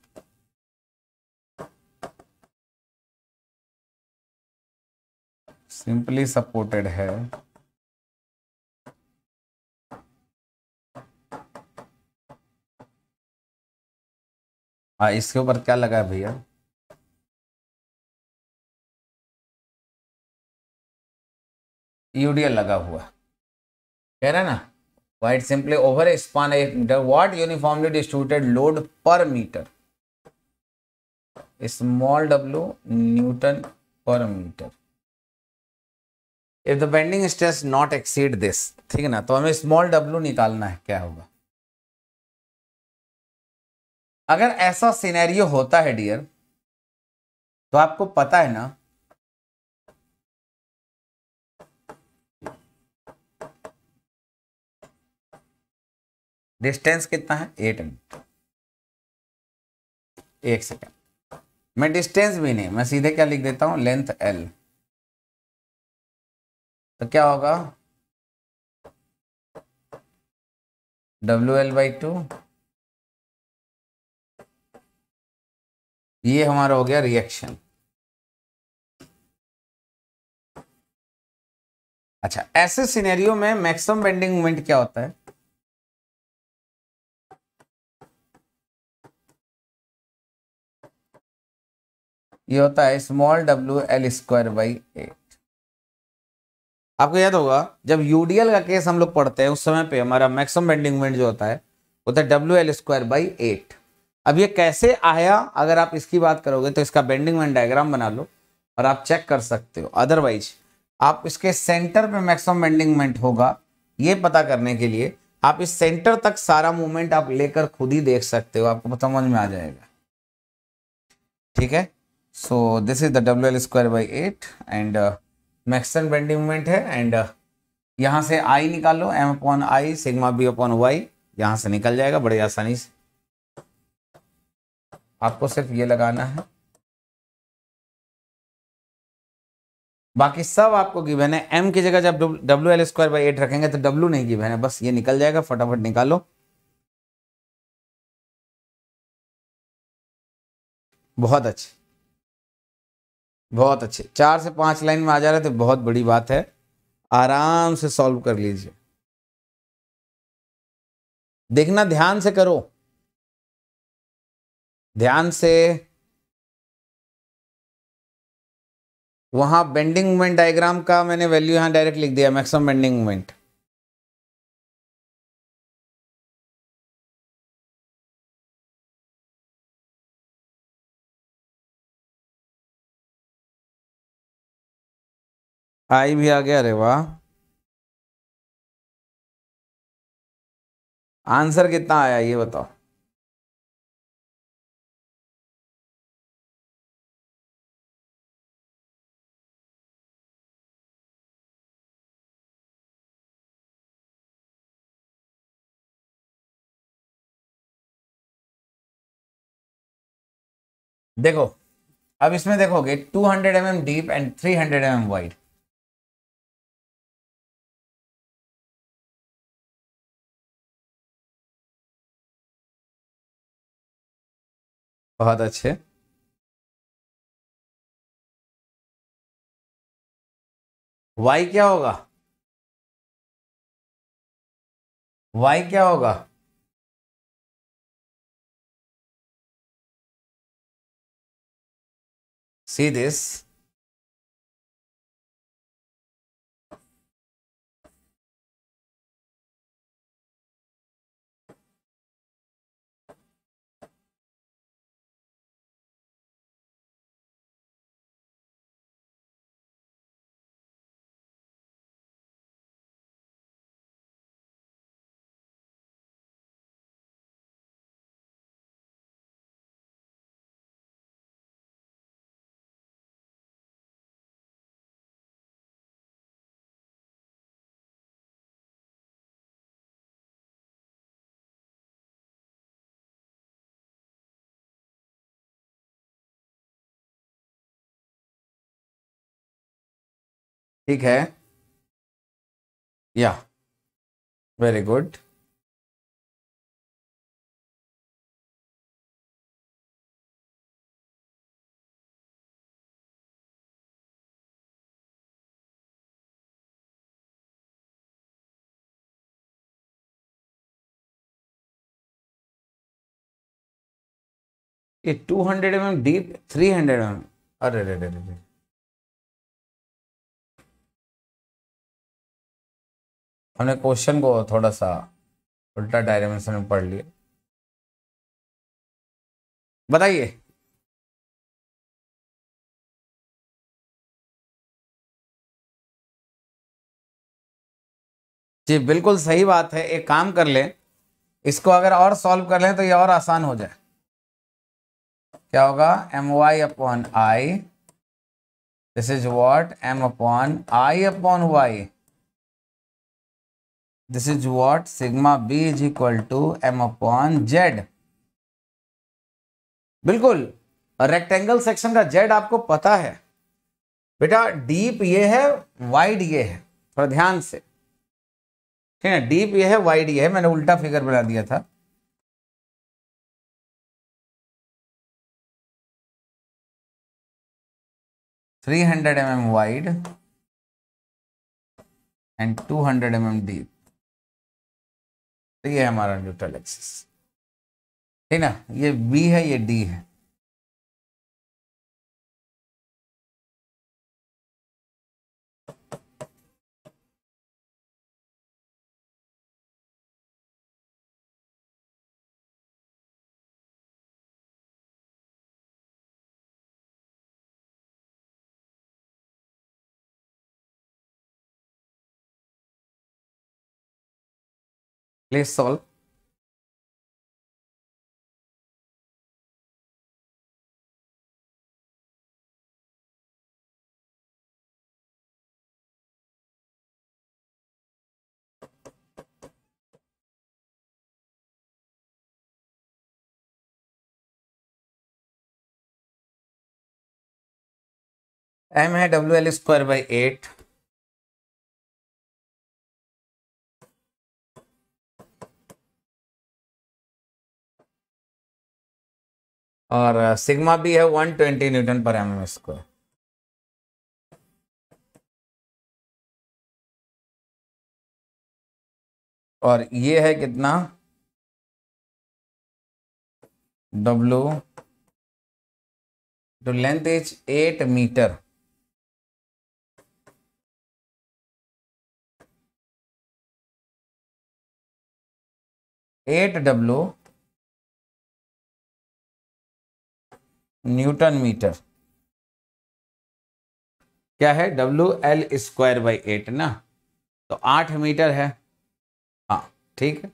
सिंपली सपोर्टेड है आ, हाँ, इसके ऊपर क्या लगा है भैया यूडीएल लगा हुआ कह रहे ना वाइट सिंपली ओवर एक्सपान एक metre with uniformly distributed load per metre small W newton per metre if the bending stress not exceed this ठीक है ना तो हमें स्मॉल डब्ल्यू निकालना है क्या होगा अगर ऐसा सिनेरियो होता है डियर तो आपको पता है ना डिस्टेंस कितना है एट मीटर एक सेकेंड मैं डिस्टेंस भी नहीं मैं सीधे क्या लिख देता हूं लेंथ एल तो क्या होगा डब्ल्यू एल बाई टू ये हमारा हो गया रिएक्शन अच्छा ऐसे सिनेरियो में मैक्सिमम बेंडिंग मोमेंट क्या होता है ये होता है small W L square by eight आपको याद होगा जब यूडीएल का केस हम लोग पढ़ते हैं उस समय पे हमारा मैक्सिमम बेंडिंग मोमेंट जो होता है होता है W L square by eight अब ये कैसे आया अगर आप इसकी बात करोगे तो इसका बेंडिंग मोमेंट डायग्राम बना लो और आप चेक कर सकते हो अदरवाइज आप इसके सेंटर पे मैक्सिमम बेंडिंग मोमेंट होगा ये पता करने के लिए आप इस सेंटर तक सारा मूवमेंट आप लेकर खुद ही देख सकते हो आपको समझ में आ जाएगा ठीक है so this is the wl square by 8 and uh, maximum bending moment है एंड uh, यहाँ से आई निकाल लो M upon I sigma B upon Y यहाँ से निकल जाएगा बड़े आसानी से आपको सिर्फ ये लगाना है बाकी सब आपको गिवन है एम की जगह जब W L square by eight रखेंगे तो डब्ल्यू नहीं गिवन है बस ये निकल जाएगा फटाफट निकालो बहुत अच्छे बहुत अच्छे चार से पांच लाइन में आ जा रहे थे बहुत बड़ी बात है आराम से सॉल्व कर लीजिए देखना ध्यान से करो ध्यान से वहां बेंडिंग मोमेंट डायग्राम का मैंने वैल्यू यहां डायरेक्ट लिख दिया मैक्सिमम बेंडिंग मोमेंट आई भी आ गया अरे वाह आंसर कितना आया ये बताओ देखो अब इसमें देखोगे 200 hundred mm deep and 300 hundred mm wide बहुत अच्छे वाई क्या होगा वाई क्या होगा सी दिस ठीक है या वेरी गुड ये two hundred M M deep three hundred M M अरे रे रे रे हमने क्वेश्चन को थोड़ा सा उल्टा डायमेंशन में पढ़ लिया बताइए जी बिल्कुल सही बात है एक काम कर ले इसको अगर और सॉल्व कर लें तो ये और आसान हो जाए क्या होगा M Y upon I this is what M upon I upon Y this is what sigma b is equal to m upon z बिल्कुल रेक्टेंगल सेक्शन का जेड आपको पता है बेटा डीप ये है वाइड ये है थोड़ा ध्यान से ठीक है डीप ये है वाइड ये है मैंने उल्टा फिगर बना दिया था three hundred M M wide and two hundred M M deep तो ये हमारा न्यूट्रल एक्सिस ठीक ना ये बी है ये डी है Please solve. m had wl square by 8 और सिग्मा भी है 120 newton per M M square और ये है कितना W two length is eight metre eight W newton metre क्या है W L square by eight ना तो आठ मीटर है हाँ ठीक है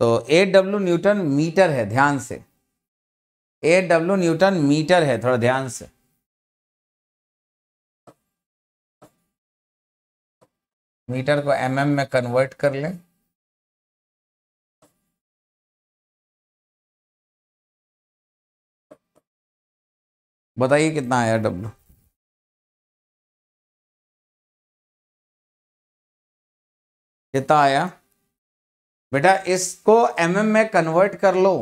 तो ए डब्ल्यू न्यूटन मीटर है ध्यान से ए डब्ल्यू न्यूटन मीटर है थोड़ा ध्यान से मीटर को एमएम mm में कन्वर्ट कर लें बताइए कितना आया डब्लू कितना आया बेटा इसको एम mm में कन्वर्ट कर लो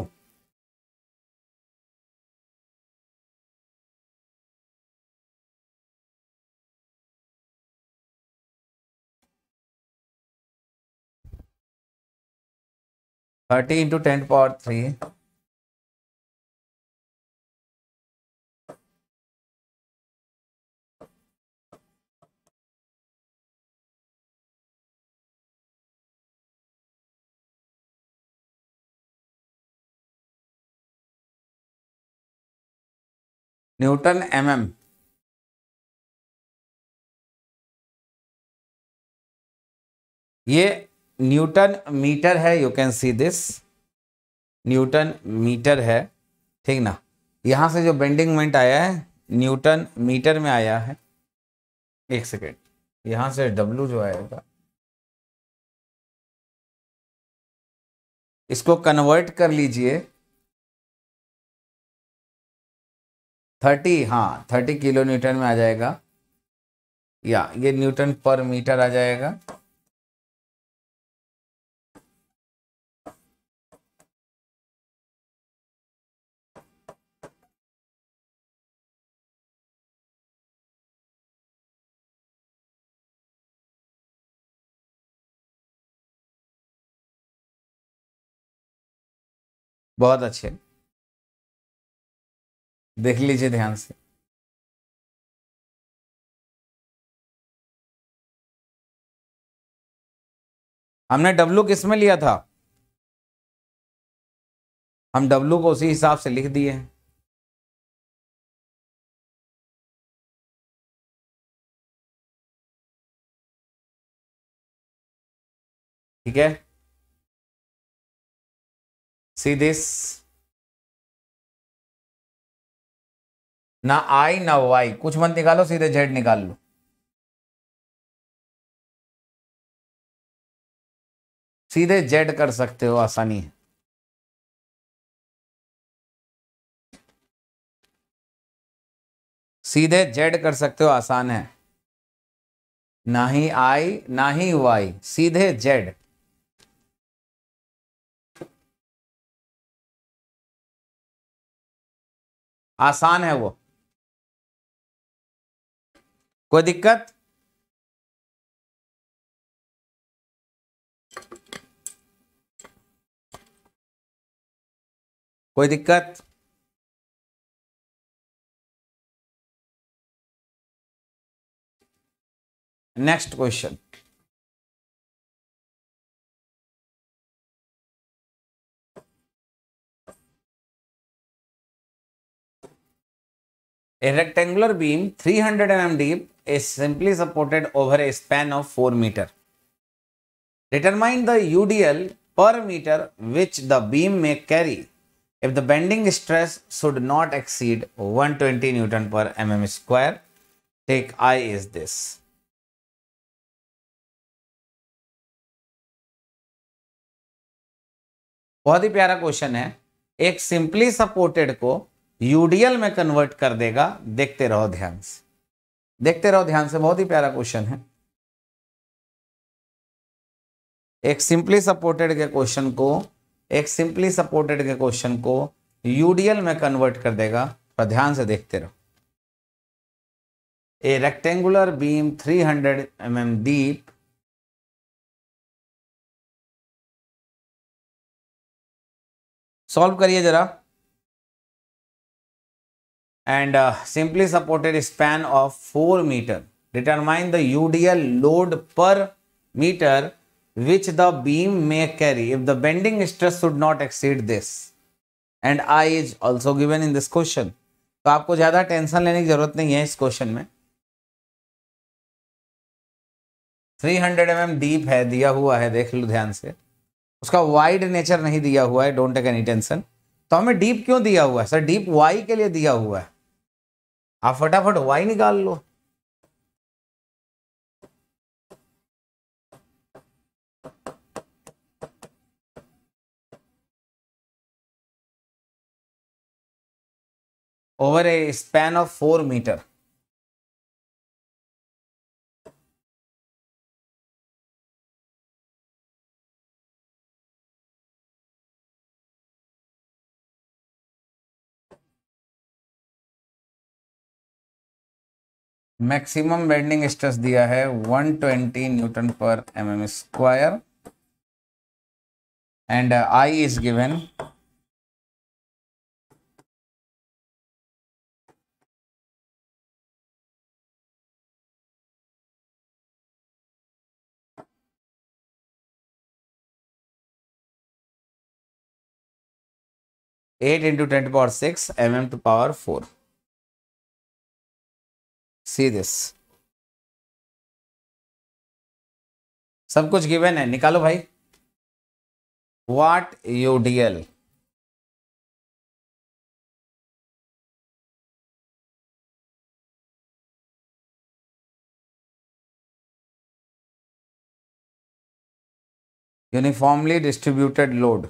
thirty into ten power three newton M M ये न्यूटन मीटर है you can see this newton metre है ठीक ना यहां से जो बेंडिंग मोमेंट आया है न्यूटन मीटर में आया है एक सेकेंड यहां से डब्लू जो आएगा इसको कन्वर्ट कर लीजिए थर्टी हाँ थर्टी किलो न्यूटन में आ जाएगा या ये न्यूटन पर मीटर आ जाएगा बहुत अच्छे देख लीजिए ध्यान से हमने डब्लू किस में लिया था हम डब्लू को उसी हिसाब से लिख दिए हैं ठीक है सी दिस ना आई ना वाई कुछ मत निकालो सीधे जेड निकाल लो सीधे जेड कर सकते हो आसानी है सीधे जेड कर सकते हो आसान है ना ही आई ना ही वाई सीधे जेड आसान है वो कोई दिक्कत कोई दिक्कत next question a rectangular beam three hundred M deep is simply supported over a span of 4 meter. Determine the UDL per meter which the beam may carry if the bending stress should not exceed 120 Newton per mm square. Take I is this. बहुत ही प्यारा क्वेश्चन है एक सिंपली सपोर्टेड को यूडीएल में कन्वर्ट कर देगा देखते रहो ध्यान से देखते रहो ध्यान से बहुत ही प्यारा क्वेश्चन है एक सिंपली सपोर्टेड के क्वेश्चन को एक सिंपली सपोर्टेड के क्वेश्चन को यूडीएल में कन्वर्ट कर देगा पर ध्यान से देखते रहो a rectangular beam 300 mm deep solve करिए जरा and uh, simply supported span of 4 meter. Determine the UDL load per meter which the beam may carry if the bending stress should not exceed this. And I is also given in this question. तो आपको ज़्यादा टेंशन लेने की ज़रूरत नहीं है इस क्वेश्चन में 300 हंड्रेड mm डीप है दिया हुआ है देख लो ध्यान से उसका वाइड नेचर नहीं दिया हुआ है डोंट टेक एनी टेंशन तो हमें डीप क्यों दिया हुआ है सर डीप वाई के लिए दिया हुआ है आप फटाफट वाई निकाल लो over a span of 4 meter maximum bending stress दिया है 120 newton per M M square and I is given eight into ten power six M M to power four see this सब कुछ गिवेन है निकालो भाई what UDL uniformly distributed load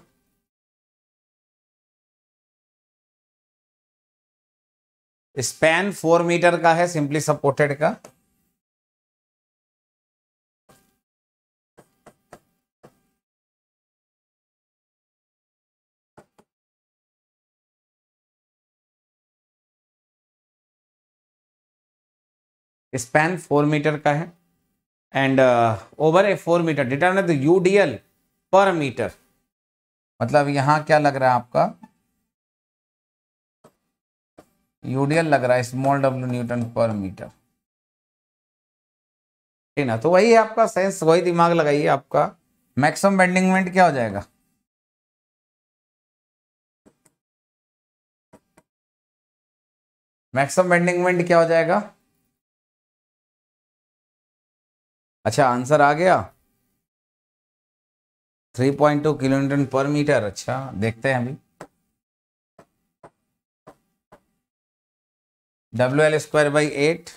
span four metre का है सिंपली सपोर्टेड का स्पैन फोर मीटर का है and over a four metre determine UDL पर मीटर मतलब यहां क्या लग रहा है आपका यूडीएल लग रहा है small W newton per metre ठीक ना तो वही आपका सेंस वही दिमाग लगाइए आपका मैक्सिमम बेंडिंग मोमेंट क्या हो जाएगा मैक्सिमम बेंडिंग मोमेंट क्या हो जाएगा अच्छा आंसर आ गया 3.2 किलोमीटर पर मीटर अच्छा देखते हैं अभी W L square by eight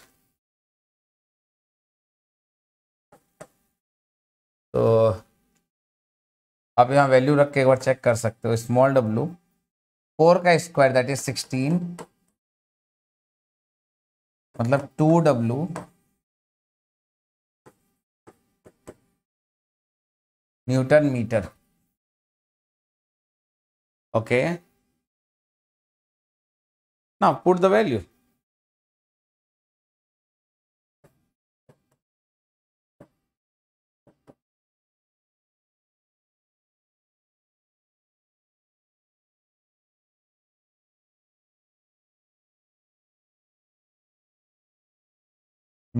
तो आप यहाँ वैल्यू रख के एक बार चेक कर सकते हो स्मॉल डब्ल्यू फोर का स्क्वायर दैट इज सिक्सटीन मतलब two W newton metre okay ना पुट द वैल्यू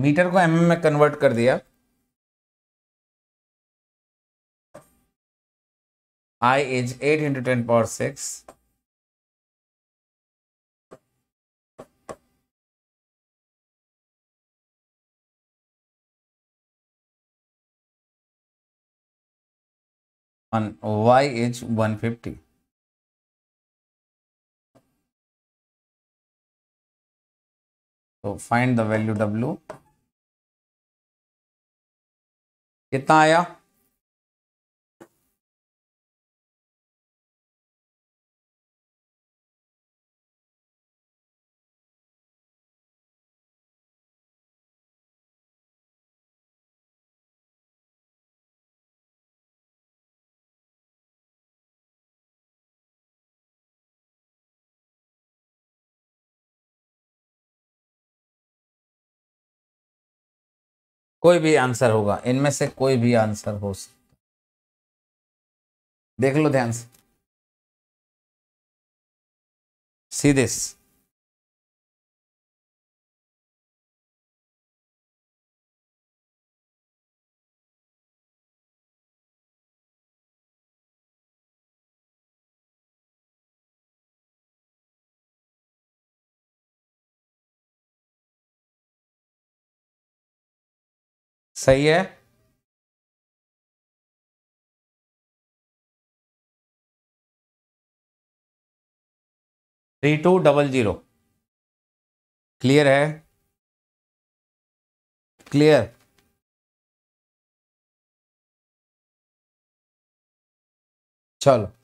मीटर को एमएम में कन्वर्ट कर दिया I is eight into ten power six Y is one fifty तो फाइंड द वैल्यू डब्ल्यू कितना आया कोई भी आंसर होगा इनमें से कोई भी आंसर हो सकता देख लो ध्यान से सी दिस सही है three two double zero clear है क्लियर चलो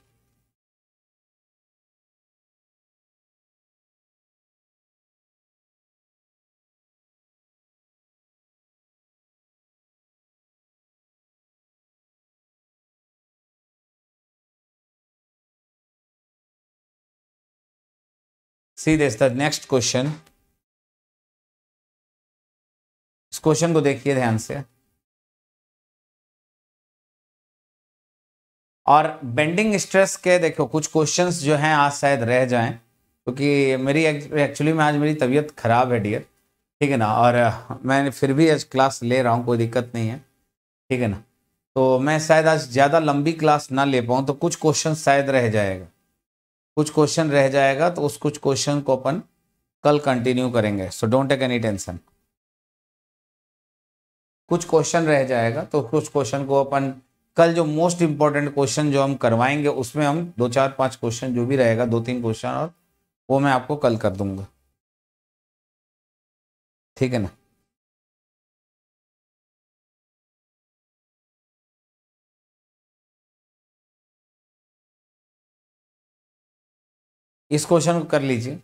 see this the next question इस क्वेश्चन को देखिए ध्यान से और बेंडिंग स्ट्रेस के देखो कुछ क्वेश्चंस जो हैं आज शायद रह जाएं क्योंकि तो मेरी एक्चुअली में आज मेरी तबीयत खराब है डियर ठीक है ना और हाँ, मैं फिर भी आज क्लास ले रहा हूँ कोई दिक्कत नहीं है ठीक है ना तो मैं शायद आज ज़्यादा लंबी क्लास ना ले पाऊँ तो कुछ क्वेश्चन शायद रह जाएगा कुछ क्वेश्चन रह जाएगा तो उस कुछ क्वेश्चन को अपन कल कंटिन्यू करेंगे so don't take any tension कुछ क्वेश्चन रह जाएगा तो कुछ क्वेश्चन को अपन कल जो मोस्ट इंपॉर्टेंट क्वेश्चन जो हम करवाएंगे उसमें हम दो चार पांच क्वेश्चन जो भी रहेगा दो तीन क्वेश्चन और वो मैं आपको कल कर दूंगा ठीक है ना इस क्वेश्चन को कर लीजिए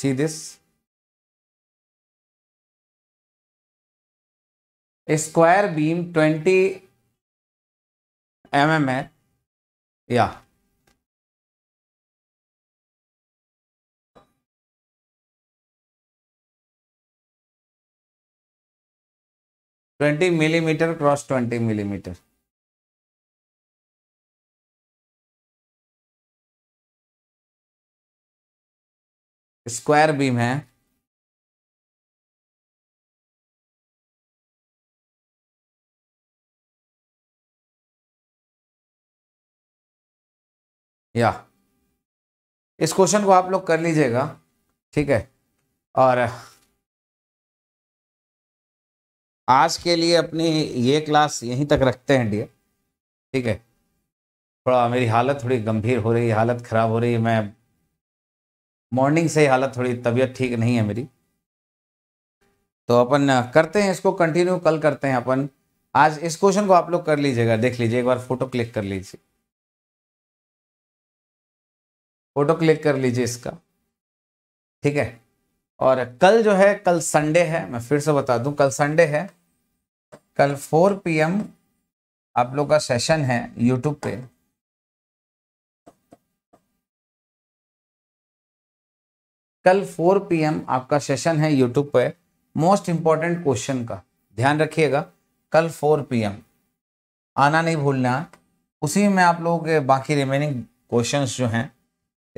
see this square beam twenty M M है या twenty millimetre cross twenty millimetre square beam है या इस क्वेश्चन को आप लोग कर लीजिएगा ठीक है और आज के लिए अपनी ये क्लास यहीं तक रखते हैं डियर ठीक है थोड़ा मेरी हालत थोड़ी गंभीर हो रही है हालत ख़राब हो रही है मैं मॉर्निंग से ही हालत थोड़ी तबीयत ठीक नहीं है मेरी तो अपन करते हैं इसको कंटिन्यू कल करते हैं अपन आज इस क्वेश्चन को आप लोग कर लीजिएगा देख लीजिए एक बार फोटो क्लिक कर लीजिए फोटो क्लिक कर लीजिए इसका ठीक है और कल जो है कल संडे है मैं फिर से बता दूं कल संडे है कल 4 पीएम आप लोग का सेशन है यूट्यूब पे कल 4 पीएम आपका सेशन है यूट्यूब पे मोस्ट इंपॉर्टेंट क्वेश्चन का ध्यान रखिएगा कल 4 पीएम आना नहीं भूलना उसी में आप लोगों के बाकी रिमेनिंग क्वेश्चंस जो हैं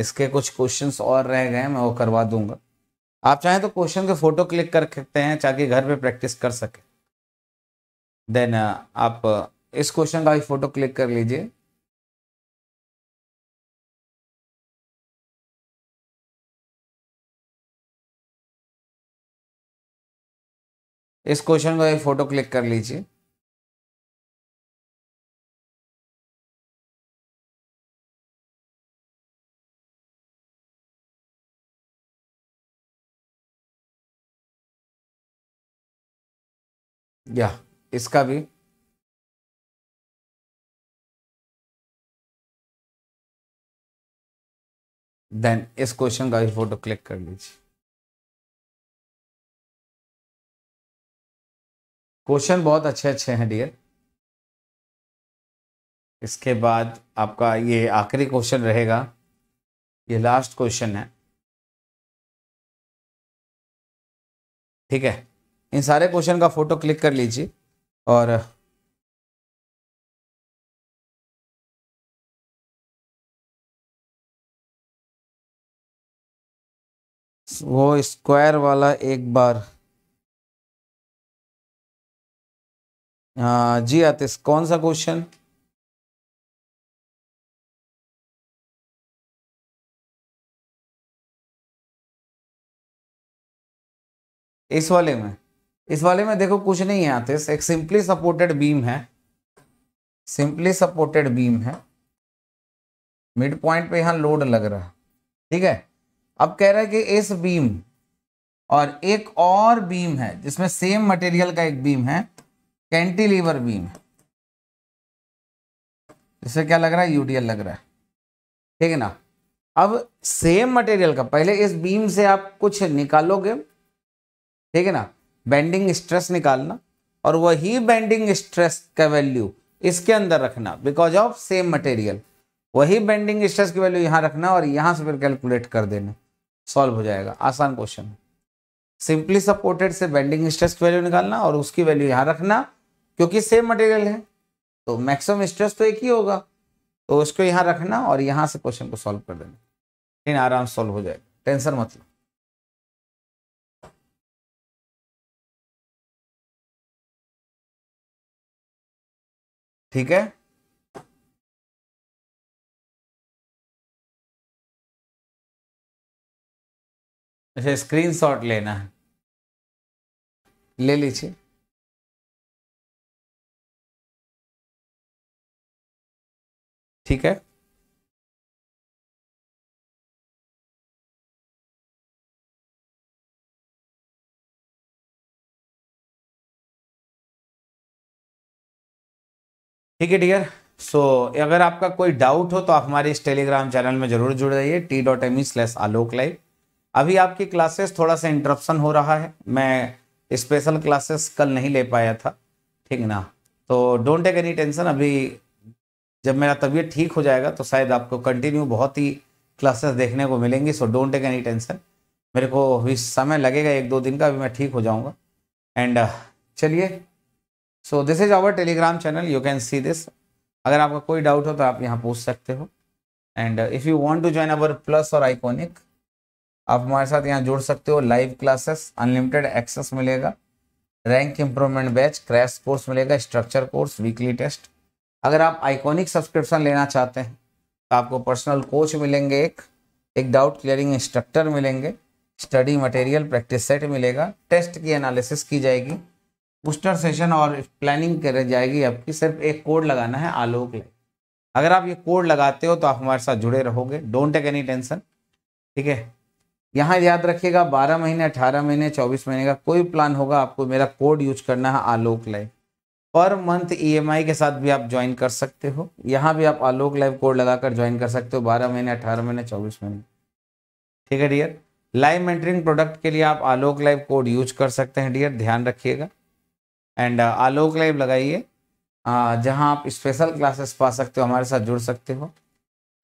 इसके कुछ क्वेश्चंस और रह गए मैं वो करवा दूंगा आप चाहें तो क्वेश्चन के फोटो क्लिक कर सकते हैं ताकि घर पे प्रैक्टिस कर सके देन uh, आप uh, इस क्वेश्चन का भी फोटो क्लिक कर लीजिए इस क्वेश्चन का भी फोटो क्लिक कर लीजिए या yeah. इसका भी देन इस क्वेश्चन का भी फोटो क्लिक कर लीजिए क्वेश्चन बहुत अच्छे अच्छे हैं डियर इसके बाद आपका ये आखिरी क्वेश्चन रहेगा ये लास्ट क्वेश्चन है ठीक है इन सारे क्वेश्चन का फोटो क्लिक कर लीजिए और वो स्क्वायर वाला एक बार हाँ जी आतिश कौन सा क्वेश्चन इस वाले में इस वाले में देखो कुछ नहीं है आते एक सिंपली सपोर्टेड बीम है सिंपली सपोर्टेड बीम है मिड पॉइंट पे यहां लोड लग रहा है ठीक है अब कह रहा है कि इस बीम और एक और बीम है जिसमें सेम मटेरियल का एक बीम है कैंटिलीवर बीम है जिससे क्या लग रहा है यूडीएल लग रहा है ठीक है ना अब सेम मटेरियल का पहले इस बीम से आप कुछ निकालोगे ठीक है ना बेंडिंग स्ट्रेस निकालना और वही बेंडिंग स्ट्रेस का वैल्यू इसके अंदर रखना बिकॉज ऑफ सेम मटेरियल वही बेंडिंग स्ट्रेस की वैल्यू यहाँ रखना और यहाँ से फिर कैलकुलेट कर देना सॉल्व हो जाएगा आसान क्वेश्चन सिंपली सपोर्टेड से बेंडिंग स्ट्रेस की वैल्यू निकालना और उसकी वैल्यू यहाँ रखना क्योंकि सेम मटेरियल है तो मैक्सिमम स्ट्रेस तो एक ही होगा तो उसको यहाँ रखना और यहाँ से क्वेश्चन को सॉल्व कर देना लेकिन आराम सॉल्व हो जाएगा टेंशन मतलब ठीक है अच्छा स्क्रीनशॉट लेना है ले लीजिए ठीक है ठीक है डियर सो so, अगर आपका कोई डाउट हो तो आप हमारे इस टेलीग्राम चैनल में जरूर जुड़ जाइए T dot M E Alok live अभी आपकी क्लासेस थोड़ा सा इंटरप्शन हो रहा है मैं स्पेशल क्लासेस कल नहीं ले पाया था ठीक ना तो डोंट टेक एनी टेंशन अभी जब मेरा तबीयत ठीक हो जाएगा तो शायद आपको कंटिन्यू बहुत ही क्लासेस देखने को मिलेंगी so don't take any tension मेरे को अभी समय लगेगा एक दो दिन का अभी मैं ठीक हो जाऊँगा एंड चलिए so this is our Telegram channel you can see this अगर आपका कोई डाउट हो तो आप यहाँ पूछ सकते हो and if you want to join our plus और आइकोनिक आप हमारे साथ यहाँ जुड़ सकते हो लाइव क्लासेस अनलिमिटेड एक्सेस मिलेगा rank improvement batch crash course मिलेगा स्ट्रक्चर कोर्स वीकली टेस्ट अगर आप आइकोनिक सब्सक्रिप्शन लेना चाहते हैं तो आपको पर्सनल कोच मिलेंगे एक एक डाउट क्लियरिंग इंस्ट्रक्टर मिलेंगे स्टडी मटेरियल प्रैक्टिस सेट मिलेगा टेस्ट की एनालिसिस की जाएगी बूस्टर सेशन और प्लानिंग कर जाएगी आपकी सिर्फ एक कोड लगाना है आलोक लाइव अगर आप ये कोड लगाते हो तो आप हमारे साथ जुड़े रहोगे डोंट टेक एनी टेंशन ठीक है यहाँ याद रखिएगा बारह महीने अठारह महीने चौबीस महीने का कोई प्लान होगा आपको मेरा कोड यूज करना है Alok live per month EMI e के साथ भी आप ज्वाइन कर सकते हो यहाँ भी आप आलोक लाइव कोड लगाकर ज्वाइन कर सकते हो बारह महीने अठारह महीने चौबीस महीने ठीक है डियर लाइव मेंटरिंग प्रोडक्ट के लिए आप आलोक लाइव कोड यूज कर सकते हैं डियर ध्यान रखिएगा एंड uh, आलोक लाइव लगाइए हाँ, जहां आप स्पेशल क्लासेस पा सकते हो हमारे साथ जुड़ सकते हो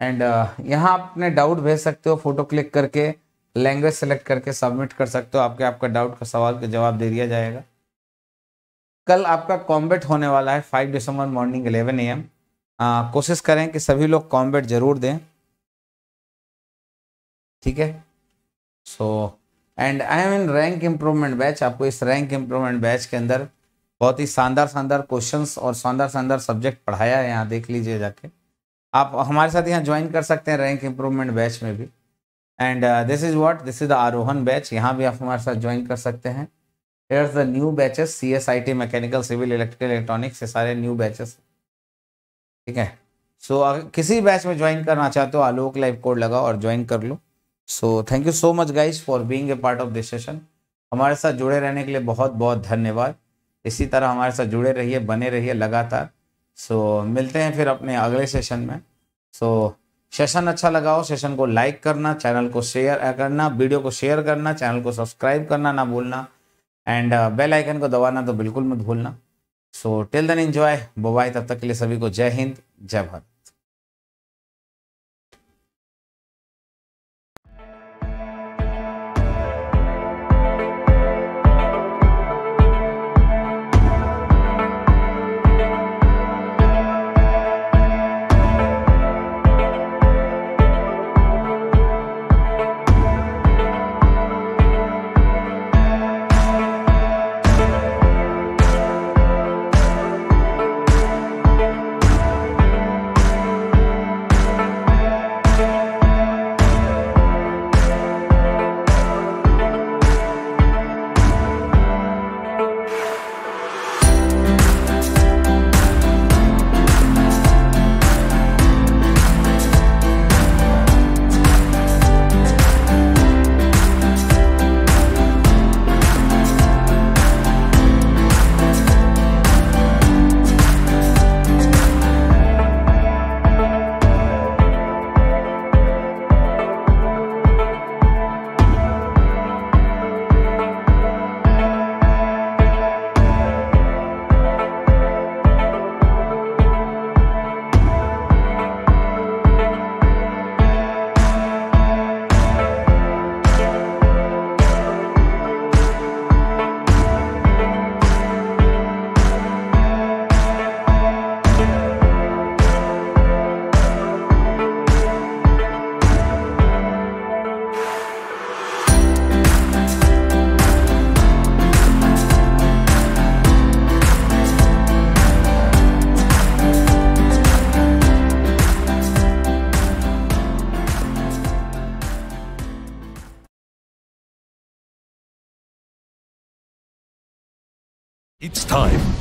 एंड uh, यहाँ आप अपने डाउट भेज सकते हो फोटो क्लिक करके लैंग्वेज सेलेक्ट करके सबमिट कर सकते हो आपके आपका डाउट का सवाल का जवाब दे दिया जाएगा कल आपका कॉम्बेट होने वाला है five December morning eleven A M कोशिश करें कि सभी लोग कॉम्बेट जरूर दें ठीक है so and I am in rank improvement batch आपको इस रैंक इम्प्रूवमेंट बैच के अंदर बहुत ही शानदार शानदार क्वेश्चंस और शानदार शानदार सब्जेक्ट पढ़ाया है यहाँ देख लीजिए जाके आप हमारे साथ यहाँ ज्वाइन कर सकते हैं रैंक इम्प्रूवमेंट बैच में भी and this is what this is the Aarohan batch यहाँ भी आप हमारे साथ ज्वाइन कर सकते हैं here's the new batches C S I T mechanical civil electrical electronics ये सारे न्यू बैचेस ठीक है सो so, किसी बैच में ज्वाइन करना चाहते हो आलोक लाइव कोड लगाओ और ज्वाइन कर लो so thank you so much guys for being a part of this session हमारे साथ जुड़े रहने के लिए बहुत बहुत धन्यवाद इसी तरह हमारे साथ जुड़े रहिए बने रहिए लगातार सो मिलते हैं फिर अपने अगले सेशन में सो सेशन अच्छा लगा हो सेशन को लाइक करना चैनल को शेयर करना वीडियो को शेयर करना चैनल को सब्सक्राइब करना ना भूलना एंड बेल आइकन को दबाना तो बिल्कुल मत भूलना so till then enjoy bye bye तब तक के लिए सभी को जय हिंद जय Bharat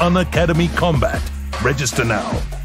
on Academy Combat. Register now